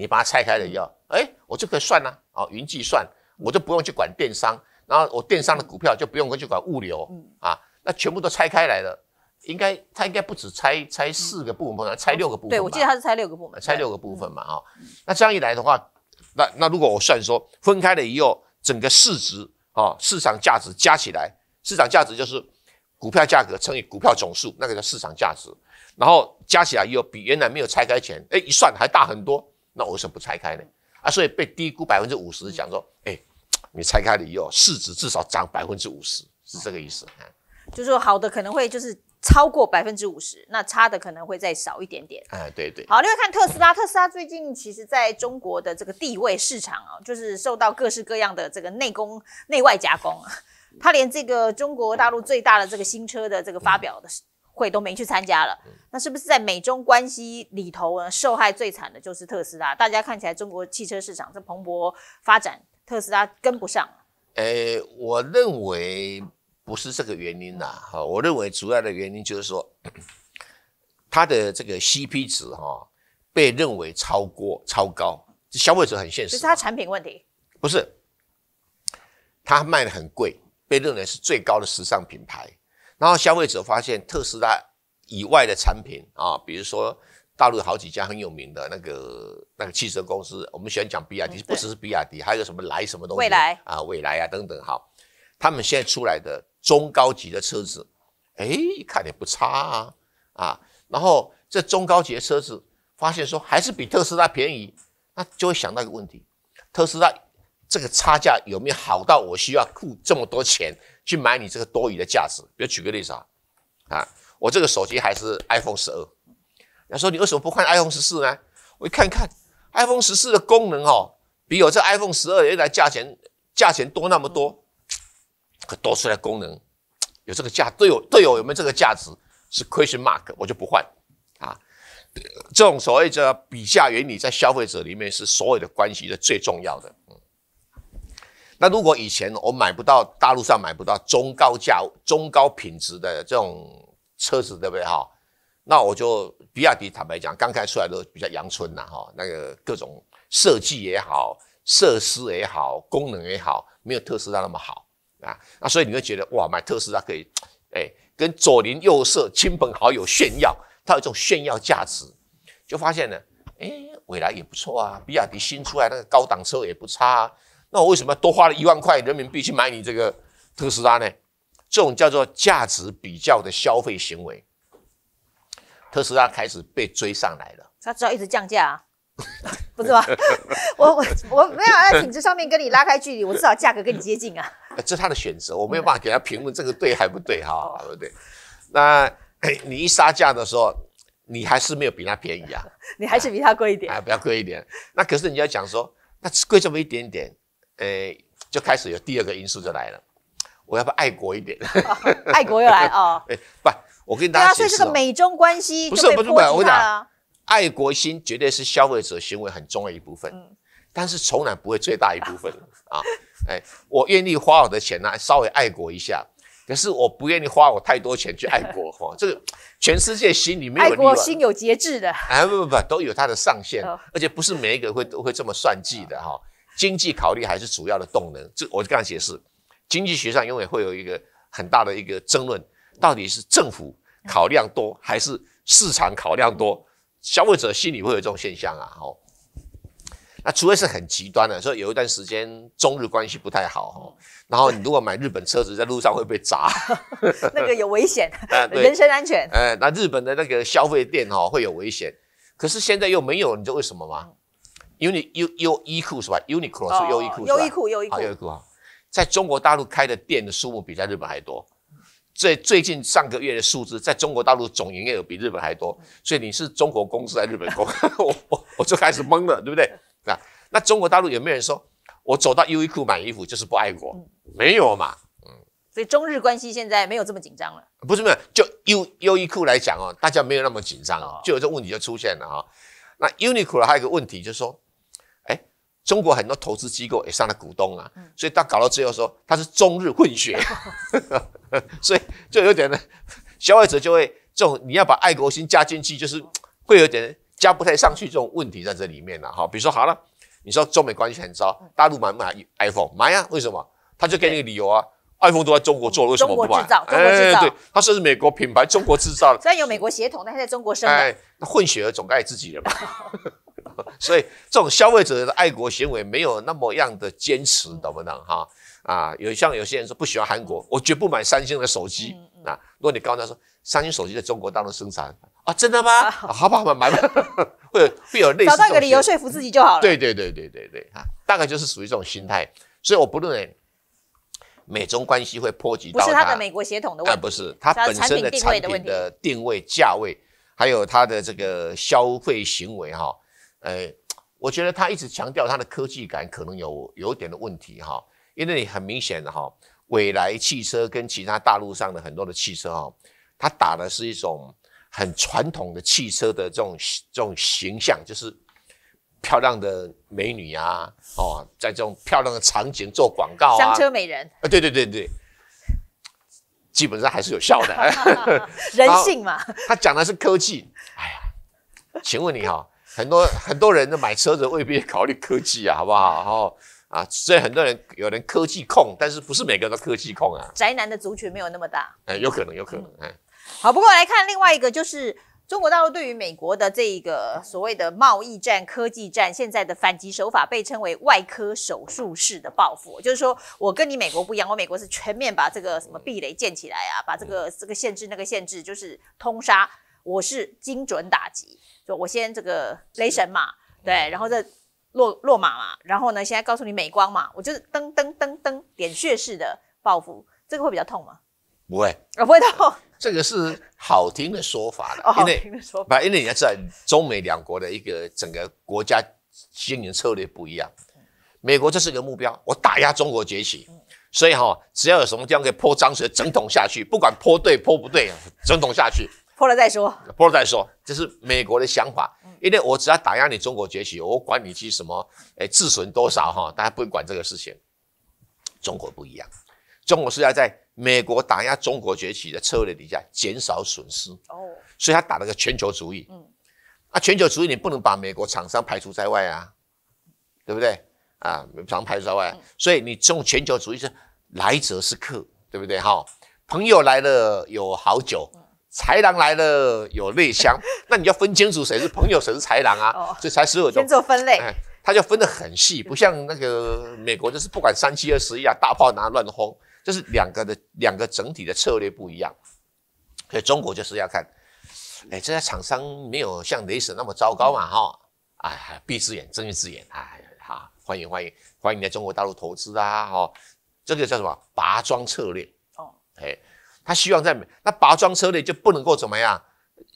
你把它拆开了以后，哎，我就可以算啦。啊，云计算，我就不用去管电商，然后我电商的股票就不用去管物流，啊，那全部都拆开来了。应该，它应该不止拆拆四个部门拆六个部分。对，我记得它是拆六个部门。拆六个部分嘛，啊，那这样一来的话，那那如果我算说分开了以后，整个市值啊，市场价值加起来，市场价值就是股票价格乘以股票总数，那个叫市场价值。然后加起来以后，比原来没有拆开前，哎，一算还大很多。那我为什么不拆开呢？啊，所以被低估百分之五十，讲说，哎，你拆开了以后，市值至少涨百分之五十，是这个意思啊？就是说好的可能会就是超过百分之五十，那差的可能会再少一点点。哎，对对。好，另外看特斯拉，特斯拉最近其实在中国的这个地位市场啊，就是受到各式各样的这个内功、内外夹攻，它连这个中国大陆最大的这个新车的这个发表的会都没去参加了，那是不是在美中关系里头呢？受害最惨的就是特斯拉。大家看起来中国汽车市场在蓬勃发展，特斯拉跟不上呃，我认为不是这个原因啦，哈，我认为主要的原因就是说，它的这个 CP 值哈，被认为超过超高，消费者很现实。是它产品问题？不是，它卖的很贵，被认为是最高的时尚品牌。然后消费者发现特斯拉以外的产品啊，比如说大陆好几家很有名的那个那个汽车公司，我们喜欢讲比亚迪，不只是比亚迪，还有什么来什么东西，未来啊，未来啊等等，好，他们现在出来的中高级的车子，哎，看也不差啊啊，然后这中高级的车子发现说还是比特斯拉便宜，那就会想到一个问题，特斯拉这个差价有没有好到我需要付这么多钱？去买你这个多余的价值，比如举个例子啊，啊，我这个手机还是 iPhone 十二，要说你为什么不换 iPhone 十四呢？我一看看，iPhone 十四的功能哦，比我这 iPhone 十二原来价钱价钱多那么多，可多出来功能，有这个价，队友队友有没有这个价值是 question mark，我就不换啊。这种所谓的比价原理在消费者里面是所有的关系的最重要的。那如果以前我买不到大陆上买不到中高价、中高品质的这种车子，对不对哈？那我就比亚迪，坦白讲，刚开出来都比较阳春呐哈。那个各种设计也好，设施也好，功能也好，没有特斯拉那么好啊。那所以你会觉得哇，买特斯拉可以，哎，跟左邻右舍、亲朋好友炫耀，它有一种炫耀价值。就发现呢，哎，蔚来也不错啊，比亚迪新出来那个高档车也不差。那我为什么多花了一万块人民币去买你这个特斯拉呢？这种叫做价值比较的消费行为，特斯拉开始被追上来了。他只要一直降价，啊，<laughs> 不是吗？我我我没有在品质上面跟你拉开距离，我至少价格跟你接近啊。<laughs> 这是他的选择，我没有办法给他评论这个对还不对哈，对不对？那你一杀价的时候，你还是没有比他便宜啊，你还是比他贵一点。啊，不要贵一点。那可是你要讲说，那贵这么一点点。哎，就开始有第二个因素就来了，我要不要爱国一点？爱国又来哦！<laughs> 哎，不，我跟大家对啊，所这个美中关系不是不是不是，我讲爱国心绝对是消费者行为很重要一部分，但是从来不会最大一部分啊！哎，我愿意花我的钱呢，稍微爱国一下，可是我不愿意花我太多钱去爱国哈。<laughs> 这个全世界心里没有爱国心有节制的啊！不不不，都有它的上限，而且不是每一个会都会这么算计的哈。经济考虑还是主要的动能。这我跟它解释，经济学上永远会有一个很大的一个争论，到底是政府考量多还是市场考量多？消费者心里会有这种现象啊，吼。那除非是很极端的，说有一段时间中日关系不太好，哈，然后你如果买日本车子在路上会被砸，<laughs> 那个有危险，<laughs> 人身安全。哎，那日本的那个消费店，哈会有危险。可是现在又没有，你知道为什么吗？u n i U U o 衣库是吧？Uniqlo 是优衣库优衣库，优衣库，优衣库啊！在中国大陆开的店的数目比在日本还多，最最近上个月的数字，在中国大陆总营业额比日本还多，所以你是中国公司还是日本公司？<laughs> 我我我就开始懵了，对不对？那那中国大陆有没有人说，我走到优衣库买衣服就是不爱国？没有嘛，嗯。所以中日关系现在没有这么紧张了。不是没有，就优优衣库来讲哦，大家没有那么紧张哦，就有这问题就出现了哈。那 Uniqlo 还有一个问题就是说。中国很多投资机构也上了股东啊，所以他搞到最后说他是中日混血，<laughs> 所以就有点呢，消费者就会这种你要把爱国心加进去，就是会有点加不太上去这种问题在这里面了哈。比如说好了，你说中美关系很糟，大陆买不买 iPhone 买呀？为什么？他就给你个理由啊，iPhone 都在中国做，为什么买？中国制造，中国制造。哎，对，他甚是美国品牌中国制造的，<laughs> 虽然有美国血统，但是在中国生产。那混血儿总该自己人吧？<laughs> <laughs> 所以这种消费者的爱国行为没有那么样的坚持，懂不懂哈？啊，有像有些人说不喜欢韩国，我绝不买三星的手机。啊，如果你告诉他，说三星手机在中国当中生产，啊，真的吗？好吧，好吧，买吧。<laughs> 会会有类似找到一个理由说服自己就好了。对对对对对对啊，大概就是属于这种心态。所以我不认为美中关系会波及到他的美国协同的问题，不是他本身的产品的定位、价位，还有他的这个消费行为哈。哎，我觉得他一直强调他的科技感，可能有有点的问题哈，因为你很明显的哈，未来汽车跟其他大陆上的很多的汽车哈，它打的是一种很传统的汽车的这种这种形象，就是漂亮的美女啊，哦，在这种漂亮的场景做广告，香车美人啊，对对对对，基本上还是有效的，<laughs> 人性嘛，他讲的是科技，哎呀，请问你哈。很多很多人都买车子未必考虑科技啊，好不好？然后啊，所以很多人有人科技控，但是不是每个人都科技控啊？宅男的族群没有那么大。哎，有可能，有可能。哎，好，不过来看另外一个，就是中国大陆对于美国的这个所谓的贸易战、科技战，现在的反击手法被称为外科手术式的报复，就是说我跟你美国不一样，我美国是全面把这个什么壁垒建起来啊，把这个这个限制那个限制，就是通杀。我是精准打击，就我先这个雷神嘛，对，然后再落落马嘛，然后呢，现在告诉你美光嘛，我就是噔噔噔噔点穴式的报复，这个会比较痛吗？不会，不会痛，<laughs> 这个是好听的说法了。因听的因为你要知道，中美两国的一个整个国家经营策略不一样。美国这是个目标，我打压中国崛起，所以哈，只要有什么地方可以泼脏水，整桶下去，不管泼对泼不对，整桶下去。破了再说，破了再说，这是美国的想法。因为我只要打压你中国崛起，我管你去什么，哎，自损多少哈，大家不会管这个事情。中国不一样，中国是要在美国打压中国崛起的策略底下减少损失哦。所以他打了个全球主义，嗯，那全球主义你不能把美国厂商排除在外啊，对不对啊？厂商排除在外，所以你中全球主义是来者是客，对不对哈？朋友来了有好酒。豺狼来了有内枪，<laughs> 那你要分清楚谁是朋友，谁是豺狼啊？哦，这才十二种。先做分类，他就分得很细，不像那个美国，就是不管三七二十一啊，大炮拿乱轰，就是两个的两个整体的策略不一样。所以中国就是要看，哎，这些厂商没有像雷神那么糟糕嘛？哈，哎，闭只眼睁一只眼哎，好，欢迎欢迎欢迎来中国大陆投资啊！哈，这个叫什么拔装策略？哦，哎。他希望在那拔装车内就不能够怎么样？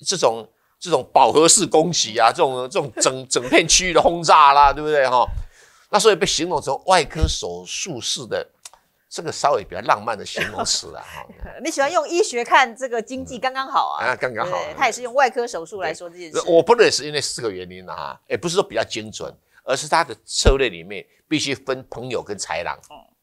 这种这种饱和式攻击啊，这种这种整 <laughs> 整片区域的轰炸啦，对不对哈？那所以被形容成外科手术式的，这个稍微比较浪漫的形容词了哈。<laughs> 你喜欢用医学看这个经济，刚刚好啊，刚刚好。他也是用外科手术来说这件事。我不能是因为四个原因啊，也不是说比较精准，而是他的策略里面必须分朋友跟豺狼，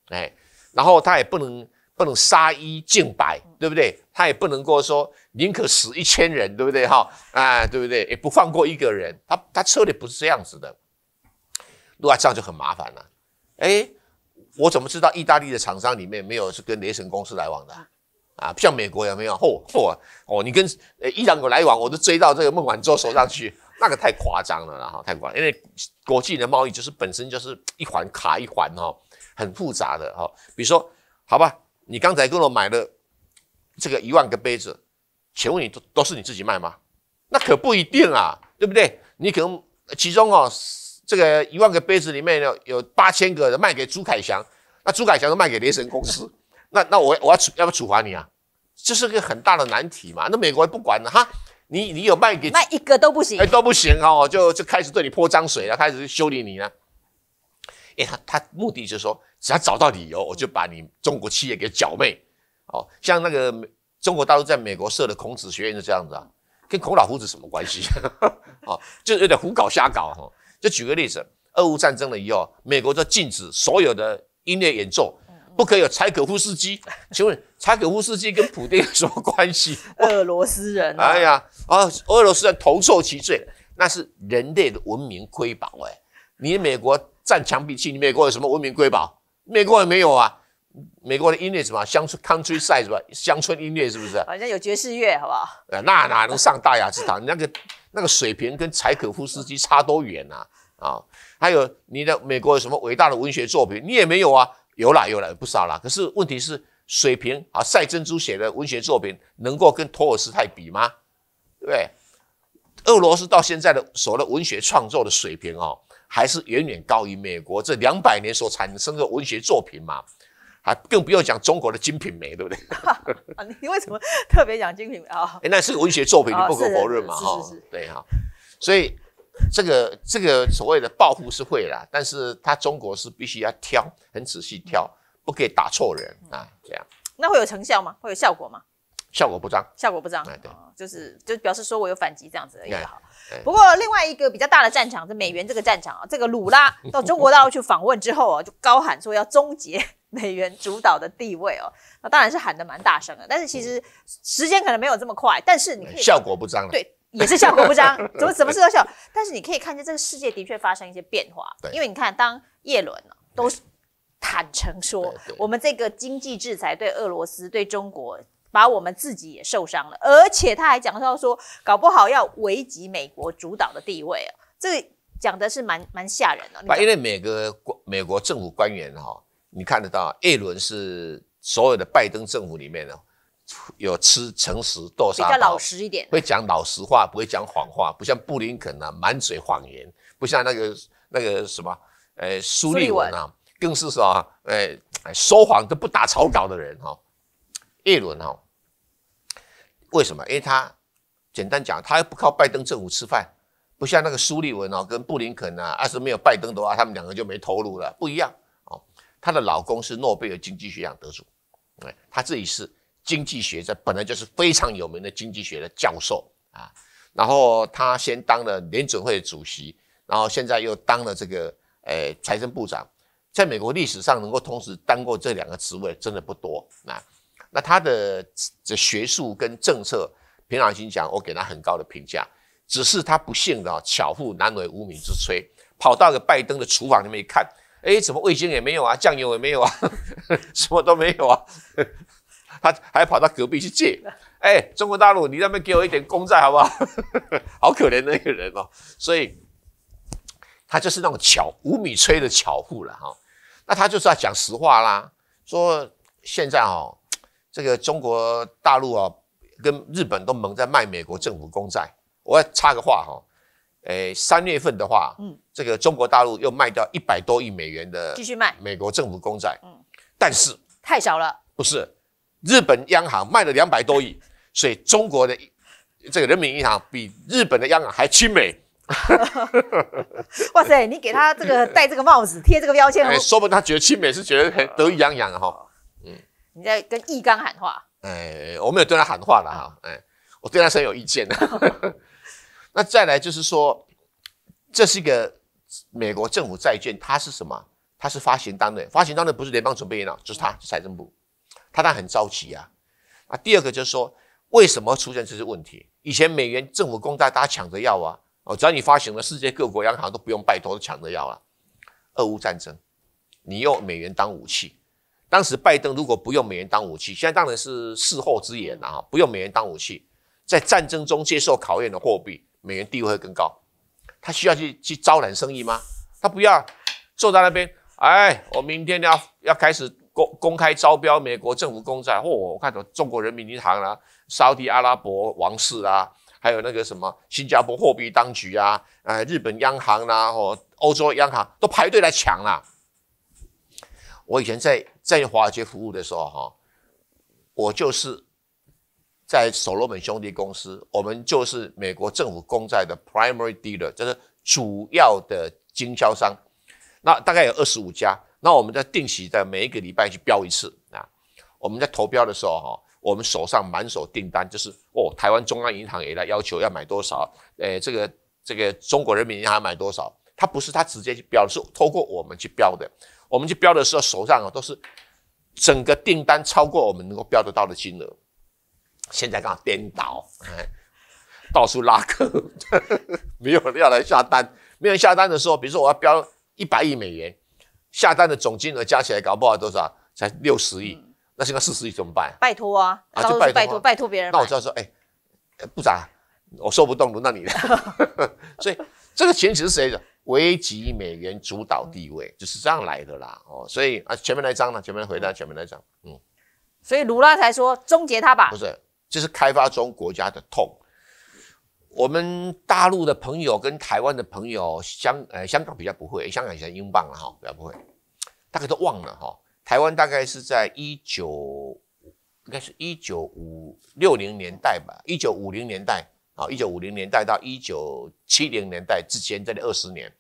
哎，然后他也不能。不能杀一儆百，对不对？他也不能够说宁可死一千人，对不对？哈啊，对不对？也不放过一个人，他他彻底不是这样子的。如果这样就很麻烦了。哎，我怎么知道意大利的厂商里面没有是跟雷神公司来往的？啊，像美国有没有？嚯嚯哦，你跟伊朗有来往，我都追到这个孟晚舟手上去，那个太夸张了啦，哈，太夸张。因为国际的贸易就是本身就是一环卡一环哈，很复杂的哈。比如说，好吧。你刚才跟我买了这个一万个杯子，请问你都都是你自己卖吗？那可不一定啊，对不对？你可能其中哦，这个一万个杯子里面有有八千个的卖给朱凯翔，那朱凯翔都卖给雷神公司，那那我我要处要不要处罚你啊？这是个很大的难题嘛。那美国不管了哈，你你有卖给卖一个都不行，哎都不行哦，就就开始对你泼脏水了，开始修理你了。哎，他他目的就是说，只要找到理由，我就把你中国企业给剿灭。哦，像那个中国大陆在美国设的孔子学院是这样子啊，跟孔老夫子什么关系？<laughs> 哦，就有点胡搞瞎搞哈。就举个例子，俄乌战争了以后，美国就禁止所有的音乐演奏，不可以有柴可夫斯基。请问柴可夫斯基跟普丁有什么关系？俄罗斯人。哎呀，啊，俄罗斯人同受其罪，那是人类的文明瑰宝哎。你美国。占墙壁器，你美国有什么文明瑰宝？美国也没有啊。美国的音乐什么乡村 countryside 什吧？乡村音乐是不是？好像有爵士乐，好不呃，那哪能上大雅之堂？那个那个水平跟柴可夫斯基差多远呐？啊，还有你的美国有什么伟大的文学作品？你也没有啊？有啦，有啦，不少啦。可是问题是水平啊，赛珍珠写的文学作品能够跟托尔斯泰比吗？对。俄罗斯到现在的所的文学创作的水平哦，还是远远高于美国这两百年所产生的文学作品嘛？还更不用讲中国的精品美，对不对？啊，<laughs> 你为什么特别讲精品美哦 <laughs> 哎，那是文学作品，你不可否认嘛，哈，对哈。所以这个这个所谓的报复是会啦，但是他中国是必须要挑，很仔细挑，不可以打错人啊，这样。那会有成效吗？会有效果吗？效果不彰，效果不彰，对，就是就表示说我有反击这样子也好。不过另外一个比较大的战场是美元这个战场啊，这个鲁拉 <laughs> 到中国大陆去访问之后啊，就高喊说要终结美元主导的地位哦。那当然是喊的蛮大声的，但是其实时间可能没有这么快。但是你可以效果不彰了，对，也是效果不彰，<laughs> 怎么什么事都效。但是你可以看见这个世界的确发生一些变化。对，因为你看，当叶伦都坦诚说，我们这个经济制裁对俄罗斯、对中国。把我们自己也受伤了，而且他还讲到说，搞不好要危及美国主导的地位啊！这个讲的是蛮蛮吓人的。因为每个美国政府官员哈，你看得到，艾伦是所有的拜登政府里面哦，有吃诚实、豆沙包、老实一点，会讲老实话，不会讲谎话，不像布林肯啊，满嘴谎言，不像那个那个什么，呃，苏利文啊，更是说，呃，说谎都不打草稿的人哈，艾伦哈。为什么？因为他简单讲，他又不靠拜登政府吃饭，不像那个苏利文哦跟布林肯啊，要是没有拜登的话，他们两个就没头路了，不一样哦。她的老公是诺贝尔经济学奖得主，哎，她自己是经济学在本来就是非常有名的经济学的教授啊。然后她先当了联准会主席，然后现在又当了这个呃财政部长，在美国历史上能够同时当过这两个职位真的不多啊。那他的这学术跟政策，平朗心讲，我给他很高的评价。只是他不幸的，巧妇难为无米之炊，跑到了拜登的厨房里面一看，哎，怎么味精也没有啊，酱油也没有啊，<laughs> 什么都没有啊。他还跑到隔壁去借，哎，中国大陆，你那边给我一点公债好不好？<laughs> 好可怜的一个人哦。所以，他就是那种巧无米炊的巧妇了哈。那他就是要讲实话啦，说现在哦。这个中国大陆啊，跟日本都蒙在卖美国政府公债。我要插个话哈，诶，三月份的话，嗯，这个中国大陆又卖掉一百多亿美元的，继续卖美国政府公债，嗯，但是太少了，不是？日本央行卖了两百多亿，所以中国的这个人民银行比日本的央行还亲美。<laughs> 哇塞，你给他这个戴这个帽子，贴这个标签，说不定他觉得亲美是觉得很得意洋洋的哈。你在跟易纲喊话？哎，我没有对他喊话了哈，哎，我对他是有意见的。<laughs> 那再来就是说，这是一个美国政府债券，它是什么？它是发行单位，发行单位不是联邦储备银行，就是它，财政部。它当然很着急啊。啊，第二个就是说，为什么出现这些问题？以前美元政府公债，大家抢着要啊，哦，只要你发行了，世界各国央行都不用拜托，都抢着要了。俄乌战争，你用美元当武器。当时拜登如果不用美元当武器，现在当然是事后之言了哈。不用美元当武器，在战争中接受考验的货币，美元地位会更高。他需要去去招揽生意吗？他不要坐在那边。哎，我明天要要开始公公开招标美国政府公债。嚯，我看中国人民银行啦，沙特阿拉伯王室啊，还有那个什么新加坡货币当局啊，呃，日本央行啦，或欧洲央行都排队来抢啦。我以前在。在华尔街服务的时候，哈，我就是在所罗门兄弟公司，我们就是美国政府公债的 primary dealer，就是主要的经销商。那大概有二十五家，那我们在定期在每一个礼拜去标一次啊。我们在投标的时候，哈，我们手上满手订单，就是哦，台湾中央银行也来要求要买多少，诶，这个这个中国人民银行买多少，它不是它直接去标，是透过我们去标的。我们去标的时候，手上啊都是整个订单超过我们能够标得到的金额。现在刚好颠倒，哎，到处拉客，没有人要来下单，没人下单的时候，比如说我要标一百亿美元，下单的总金额加起来搞不好多少？才六十亿，那现在四十亿怎么办？拜托啊，就拜托拜托别人。那我就要说，哎，不咋，我说不动了，那你。<laughs> 所以这个钱只是谁的？危及美元主导地位就是这样来的啦，哦，所以啊，前面那张呢，前面回答，前面那张，嗯，所以卢拉才说终结它吧，不是，这是开发中国家的痛。我们大陆的朋友跟台湾的朋友，香呃香港比较不会，香港以前英镑了哈，比较不会，大概都忘了哈。台湾大概是在一九，应该是一九五六零年代吧，一九五零年代。啊，一九五零年代到一九七零年代之间，这里二十年，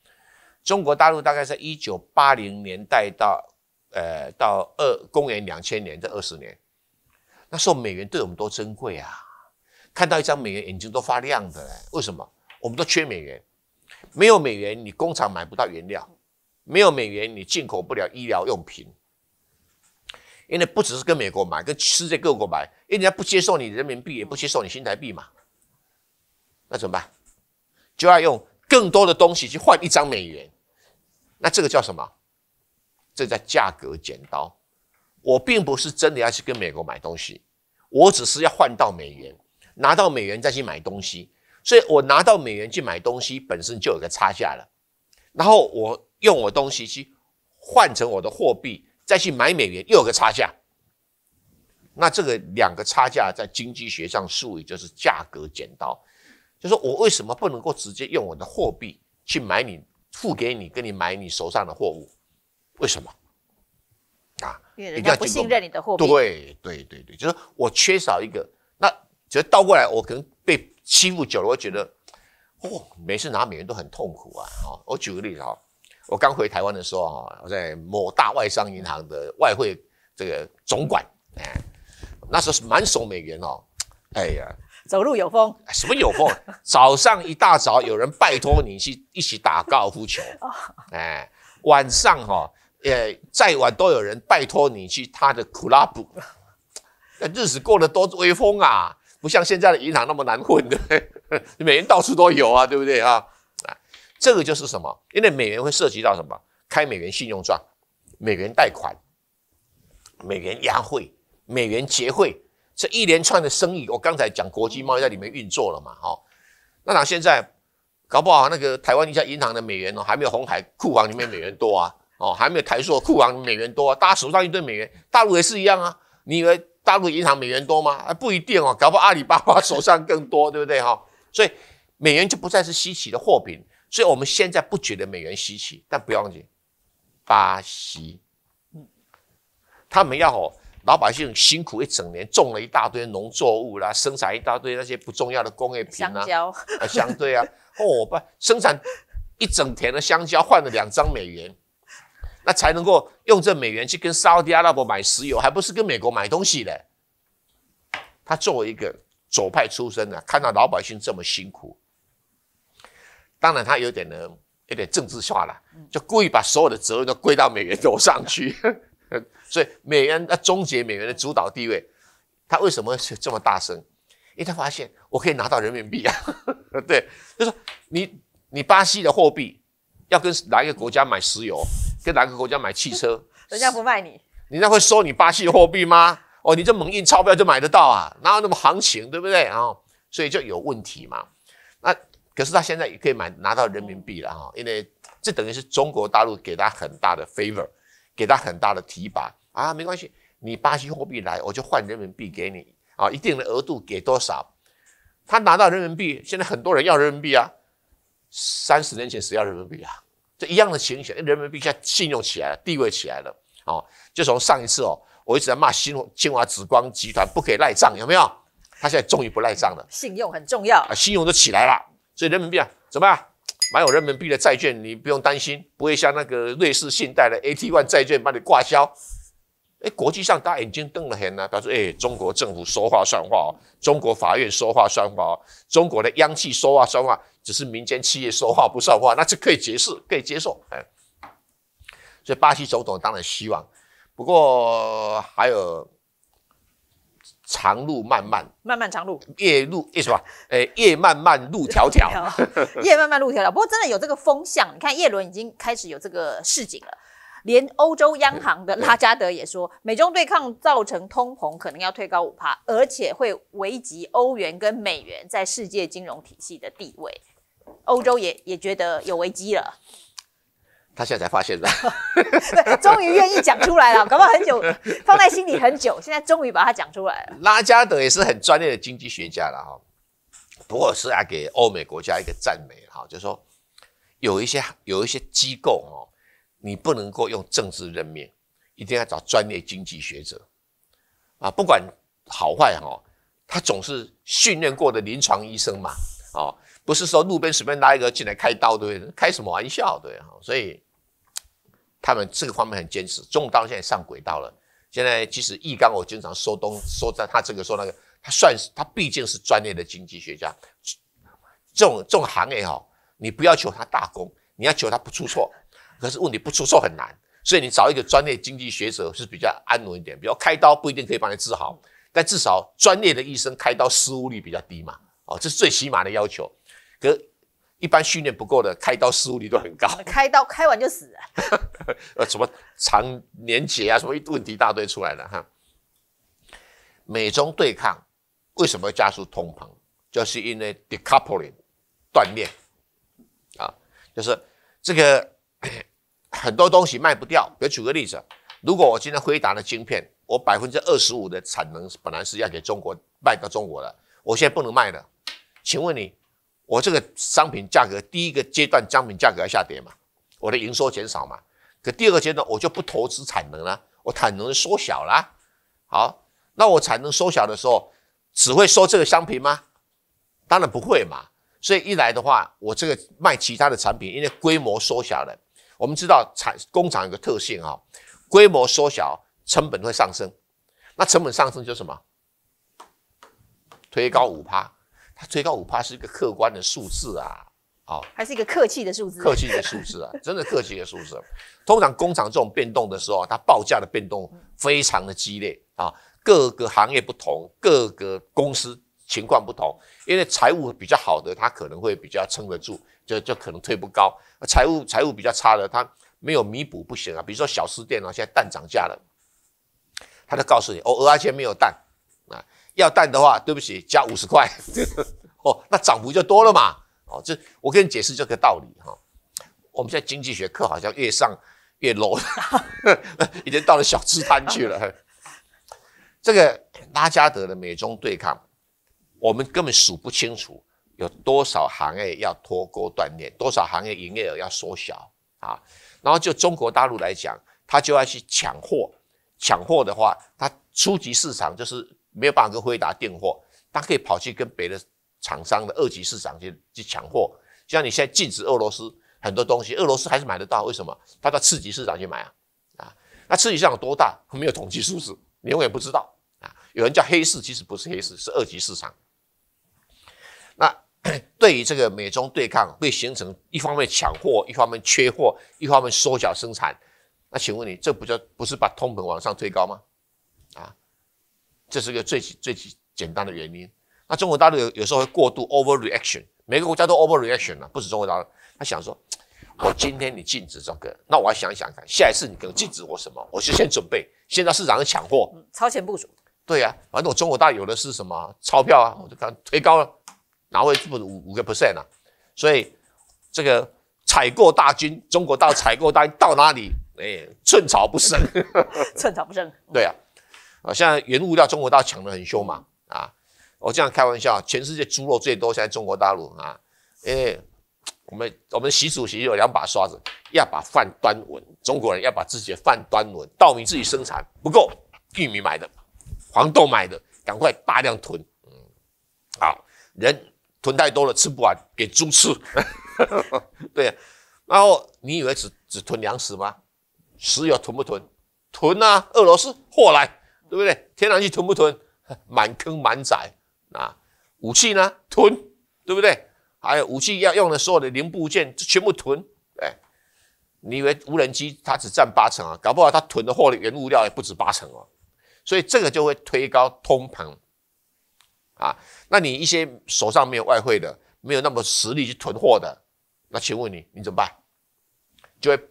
中国大陆大概是一九八零年代到呃到二公元两千年这二十年，那时候美元对我们多珍贵啊！看到一张美元，眼睛都发亮的。为什么？我们都缺美元，没有美元，你工厂买不到原料，没有美元，你进口不了医疗用品。因为不只是跟美国买，跟世界各国买，因为人家不接受你人民币，也不接受你新台币嘛。那怎么办？就要用更多的东西去换一张美元。那这个叫什么？这叫价格剪刀。我并不是真的要去跟美国买东西，我只是要换到美元，拿到美元再去买东西。所以我拿到美元去买东西，本身就有个差价了。然后我用我东西去换成我的货币，再去买美元，又有个差价。那这个两个差价在经济学上术语就是价格剪刀。就说我为什么不能够直接用我的货币去买你付给你跟你买你手上的货物，为什么？啊？因为人家不信任你的货币。对对对对，就是我缺少一个。那其实倒过来，我可能被欺负久了，我觉得，哦，每次拿美元都很痛苦啊！哦，我举个例子哈，我刚回台湾的时候啊，我在某大外商银行的外汇这个总管，哎，那时候是满手美元哦，哎呀。走路有风，什么有风？<laughs> 早上一大早有人拜托你去一起打高尔夫球，哎，晚上哈，哎，再晚都有人拜托你去他的俱乐部，那日子过得多威风啊！不像现在的银行那么难混的，美元 <laughs> 到处都有啊，对不对啊？啊，这个就是什么？因为美元会涉及到什么？开美元信用状、美元贷款、美元押汇、美元结汇。这一连串的生意，我刚才讲国际贸易在里面运作了嘛，哈，那那现在搞不好那个台湾一家银行的美元哦，还没有红海库房里面美元多啊，哦，还没有台硕库房美元多，啊，大家手上一堆美元，大陆也是一样啊，你以为大陆银行美元多吗？啊，不一定哦，搞不好阿里巴巴手上更多，对不对哈？所以美元就不再是稀奇的货品，所以我们现在不觉得美元稀奇，但不要忘记巴西，嗯，他们要哦。老百姓辛苦一整年，种了一大堆农作物啦，生产一大堆那些不重要的工业品啦，啊，相对啊，哦不，生产一整田的香蕉换了两张美元，那才能够用这美元去跟沙特阿拉伯买石油，还不是跟美国买东西的？他作为一个左派出身的，看到老百姓这么辛苦，当然他有点呢，有点政治化了，就故意把所有的责任都归到美元头上去。所以美元要终结美元的主导地位，他为什么这么大声？因为他发现我可以拿到人民币啊！<laughs> 对，就是你你巴西的货币要跟哪一个国家买石油，跟哪个国家买汽车，人家不卖你，人家会收你巴西的货币吗？哦，你这猛印钞票就买得到啊？哪有那么行情，对不对？啊、所以就有问题嘛。那可是他现在也可以买拿到人民币了哈，因为这等于是中国大陆给他很大的 favor，给他很大的提拔。啊，没关系，你巴西货币来，我就换人民币给你啊，一定的额度给多少，他拿到人民币，现在很多人要人民币啊，三十年前谁要人民币啊？这一样的情形，人民币现在信用起来了，地位起来了，哦，就从上一次哦，我一直在骂新华新华紫光集团不可以赖账，有没有？他现在终于不赖账了，信用很重要，啊，信用都起来了，所以人民币啊，怎么样？买有人民币的债券，你不用担心，不会像那个瑞士信贷的 AT One 债券把你挂销。哎，国际上大家眼睛瞪得很呢。他说：“哎，中国政府说话算话哦，中国法院说话算话哦，中国的央企说话算话，只是民间企业说话不算话，那这可以解释，可以接受。”哎，所以巴西总统当然希望。不过还有长路漫漫，漫漫长路，夜路叶什么？哎，夜漫漫，路 <laughs> 迢迢，夜漫漫，路迢迢。不过真的有这个风向，你看叶伦已经开始有这个市井了。连欧洲央行的拉加德也说，美中对抗造成通膨，可能要推高五帕，而且会危及欧元跟美元在世界金融体系的地位。欧洲也也觉得有危机了。他现在才发现的，<laughs> 终于愿意讲出来了，<laughs> 搞不好很久放在心里很久，现在终于把它讲出来了。拉加德也是很专业的经济学家了哈，不过是要给欧美国家一个赞美哈，就是说有一些有一些机构哦。你不能够用政治任命，一定要找专业经济学者，啊，不管好坏哈，他总是训练过的临床医生嘛，哦，不是说路边随便拉一个进来开刀，对不对？开什么玩笑，对哈？所以他们这个方面很坚持，中道现在上轨道了。现在即使易纲，我经常说东说他这个说那个，他算是他毕竟是专业的经济学家，这种这种行业哦，你不要求他大功，你要求他不出错。可是问题不出售很难，所以你找一个专业经济学者是比较安稳一点。比如开刀不一定可以帮你治好，但至少专业的医生开刀失误率比较低嘛。哦，这是最起码的要求。可是一般训练不够的开刀失误率都很高。<laughs> 开刀开完就死了。呃，<laughs> 什么肠粘结啊，什么问题一大堆出来了哈。美中对抗为什么要加速通膨？就是因为 decoupling 断裂啊，就是这个。很多东西卖不掉，比如举个例子，如果我今天辉达的晶片，我百分之二十五的产能本来是要给中国卖到中国的，我现在不能卖了，请问你，我这个商品价格第一个阶段商品价格要下跌嘛？我的营收减少嘛？可第二个阶段我就不投资产能了，我产能缩小了，好，那我产能缩小的时候只会收这个商品吗？当然不会嘛，所以一来的话，我这个卖其他的产品，因为规模缩小了。我们知道产工厂有个特性啊，规模缩小，成本会上升。那成本上升就什么？推高五趴，它推高五趴是一个客观的数字啊，好，还是一个客气的数字？客气的数字啊，<laughs> 真的客气的数字。通常工厂这种变动的时候，它报价的变动非常的激烈啊，各个行业不同，各个公司。情况不同，因为财务比较好的，他可能会比较撑得住，就就可能推不高；财务财务比较差的，他没有弥补不行啊。比如说小吃店啊，现在蛋涨价了，他就告诉你哦，鹅鸭钱没有蛋啊，要蛋的话，对不起，加五十块 <laughs> 哦，那涨幅就多了嘛。哦，这我跟你解释这个道理哈。我们现在经济学课好像越上越 low，<laughs> 已经到了小吃摊去了。这个拉加德的美中对抗。我们根本数不清楚有多少行业要脱钩断裂，多少行业营业额要缩小啊！然后就中国大陆来讲，他就要去抢货。抢货的话，他初级市场就是没有办法跟辉达订货，他可以跑去跟别的厂商的二级市场去去抢货。像你现在禁止俄罗斯很多东西，俄罗斯还是买得到，为什么？他到次级市场去买啊！啊，那次级市场有多大？没有统计数字，你永远不知道啊！有人叫黑市，其实不是黑市，是二级市场。<laughs> 对于这个美中对抗，会形成一方面抢货，一方面缺货，一方面缩小生产。那请问你，这不叫不是把通膨往上推高吗？啊，这是个最最简单的原因。那中国大陆有有时候会过度 overreaction，每个国家都 overreaction 啊，不止中国大陆。他想说，我今天你禁止这个，那我要想想看，下一次你可能禁止我什么，我就先准备，先到市场上抢货，超前部署。对呀，反正我中国大陆有的是什么钞票啊，我就看推高了。拿回五五个 percent 啊，所以这个采购大军，中国到采购军到哪里，哎，寸草不生，<laughs> 寸草不生。<laughs> 对啊，啊，像原物料，中国大陆抢的很凶嘛，啊，我这样开玩笑，全世界猪肉最多，现在中国大陆啊，哎，我们我们习主席有两把刷子，要把饭端稳，中国人要把自己的饭端稳，稻米自己生产不够，玉米买的，黄豆买的，赶快大量囤，嗯，好，人。囤太多了，吃不完给猪吃。<laughs> 对，然后你以为只只囤粮食吗？石油囤不囤？囤啊！俄罗斯货来，对不对？天然气囤不囤？<laughs> 满坑满载。啊！武器呢？囤，对不对？还有武器要用的所有的零部件，全部囤。哎，你以为无人机它只占八成啊？搞不好它囤的货的原物料也不止八成哦。所以这个就会推高通膨啊。那你一些手上没有外汇的，没有那么实力去囤货的，那请问你，你怎么办？就会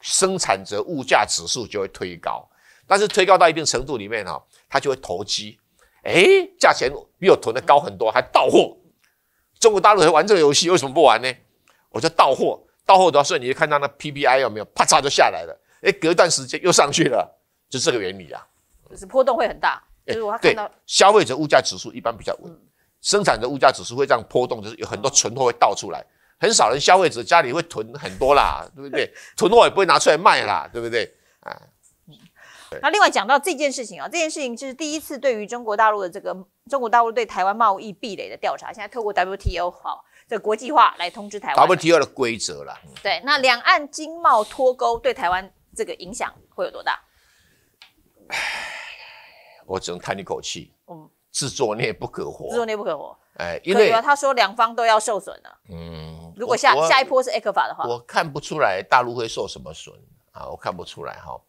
生产者物价指数就会推高，但是推高到一定程度里面呢，它就会投机，诶，价钱比我囤的高很多，还到货。中国大陆玩这个游戏为什么不玩呢？我就到货，到货的时候你就看到那 PPI 有没有啪嚓就下来了？诶，隔一段时间又上去了，就这个原理啊，就是波动会很大。就是我看到消费者物价指数一般比较稳，生产的物价指数会这样波动，就是有很多存货会倒出来，很少人消费者家里会囤很多啦，<laughs> 对不对？存货也不会拿出来卖啦，对不对？啊，嗯，那另外讲到这件事情啊，这件事情就是第一次对于中国大陆的这个中国大陆对台湾贸易壁垒的调查，现在透过 WTO 好，这国际化来通知台湾。WTO 的规则啦。对，那两岸经贸脱钩对台湾这个影响会有多大？我只能叹一口气。嗯，自作孽不可活。自作孽不可活。哎，因为他说两方都要受损的。嗯。如果下下一波是 ECFA 的话，我看不出来大陆会受什么损啊，我看不出来哈。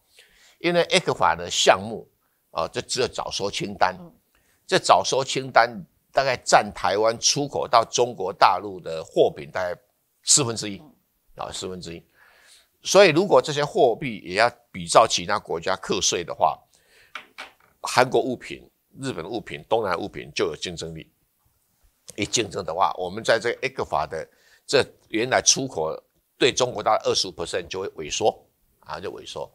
因为 ECFA 的项目啊，这只有早收清单。这早收清单大概占台湾出口到中国大陆的货品大概四分之一啊，四分之一。所以如果这些货币也要比照其他国家课税的话，韩国物品、日本物品、东南物品就有竞争力。一竞争的话，我们在这 A 克法的这原来出口对中国大概二十五 percent 就会萎缩啊，就萎缩。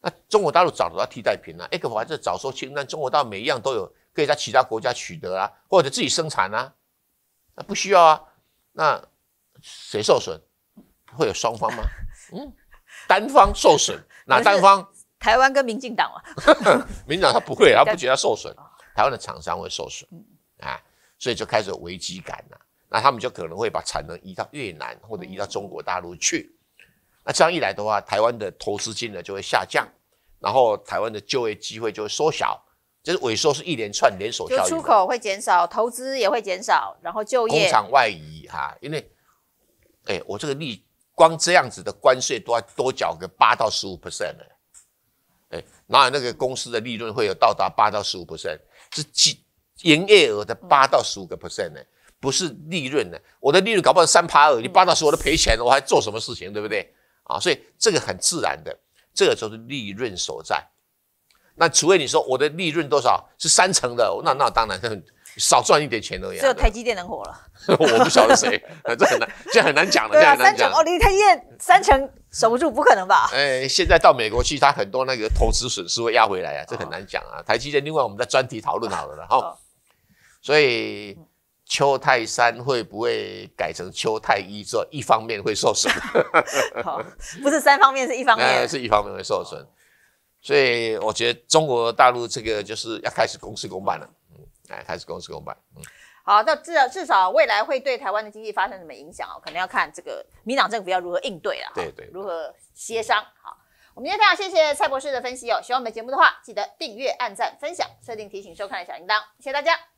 那中国大陆找得到替代品啊？A 克法这早说清，单，中国大陆每一样都有可以在其他国家取得啊，或者自己生产啊，那不需要啊。那谁受损？会有双方吗？嗯，单方受损，哪单方？台湾跟民进党啊，<laughs> 民进党他不会，他不觉得受损。台湾的厂商会受损，啊，所以就开始有危机感了。那他们就可能会把产能移到越南或者移到中国大陆去。那这样一来的话，台湾的投资金额就会下降，然后台湾的就业机会就会缩小，就是萎缩，是一连串连锁效应。出口会减少，投资也会减少，然后就业工厂外移哈，因为哎，我这个利光这样子的关税都要多缴个八到十五 percent 的。哎，哪有那个公司的利润会有到达八到十五 percent？是几营业额的八到十五个 percent 呢？不是利润呢？我的利润搞不好三趴二，你八到十我都赔钱，了，我还做什么事情？对不对？啊，所以这个很自然的，这个就是利润所在。那除非你说我的利润多少是三成的，那那当然。少赚一点钱而已。只有台积电能火了，<laughs> 我不晓得谁，<laughs> 这很难，这很难讲的。这样很难讲。哦，离台积电三成守不住，不可能吧？<laughs> 哎，现在到美国去，他很多那个投资损失会压回来啊，这很难讲啊。台积电，另外我们再专题讨论好了然哈。所以邱泰三会不会改成邱泰一？说一方面会受损。不是三方面，是一方面，是一方面会受损。所以我觉得中国大陆这个就是要开始公事公办了。台资公司购买，嗯，好，那至少至少未来会对台湾的经济发生什么影响哦？可能要看这个民党政府要如何应对了，对对，如何协商。好，我们今天非常谢谢蔡博士的分析哦。喜欢我们节目的话，记得订阅、按赞、分享、设定提醒、收看小铃铛。谢谢大家。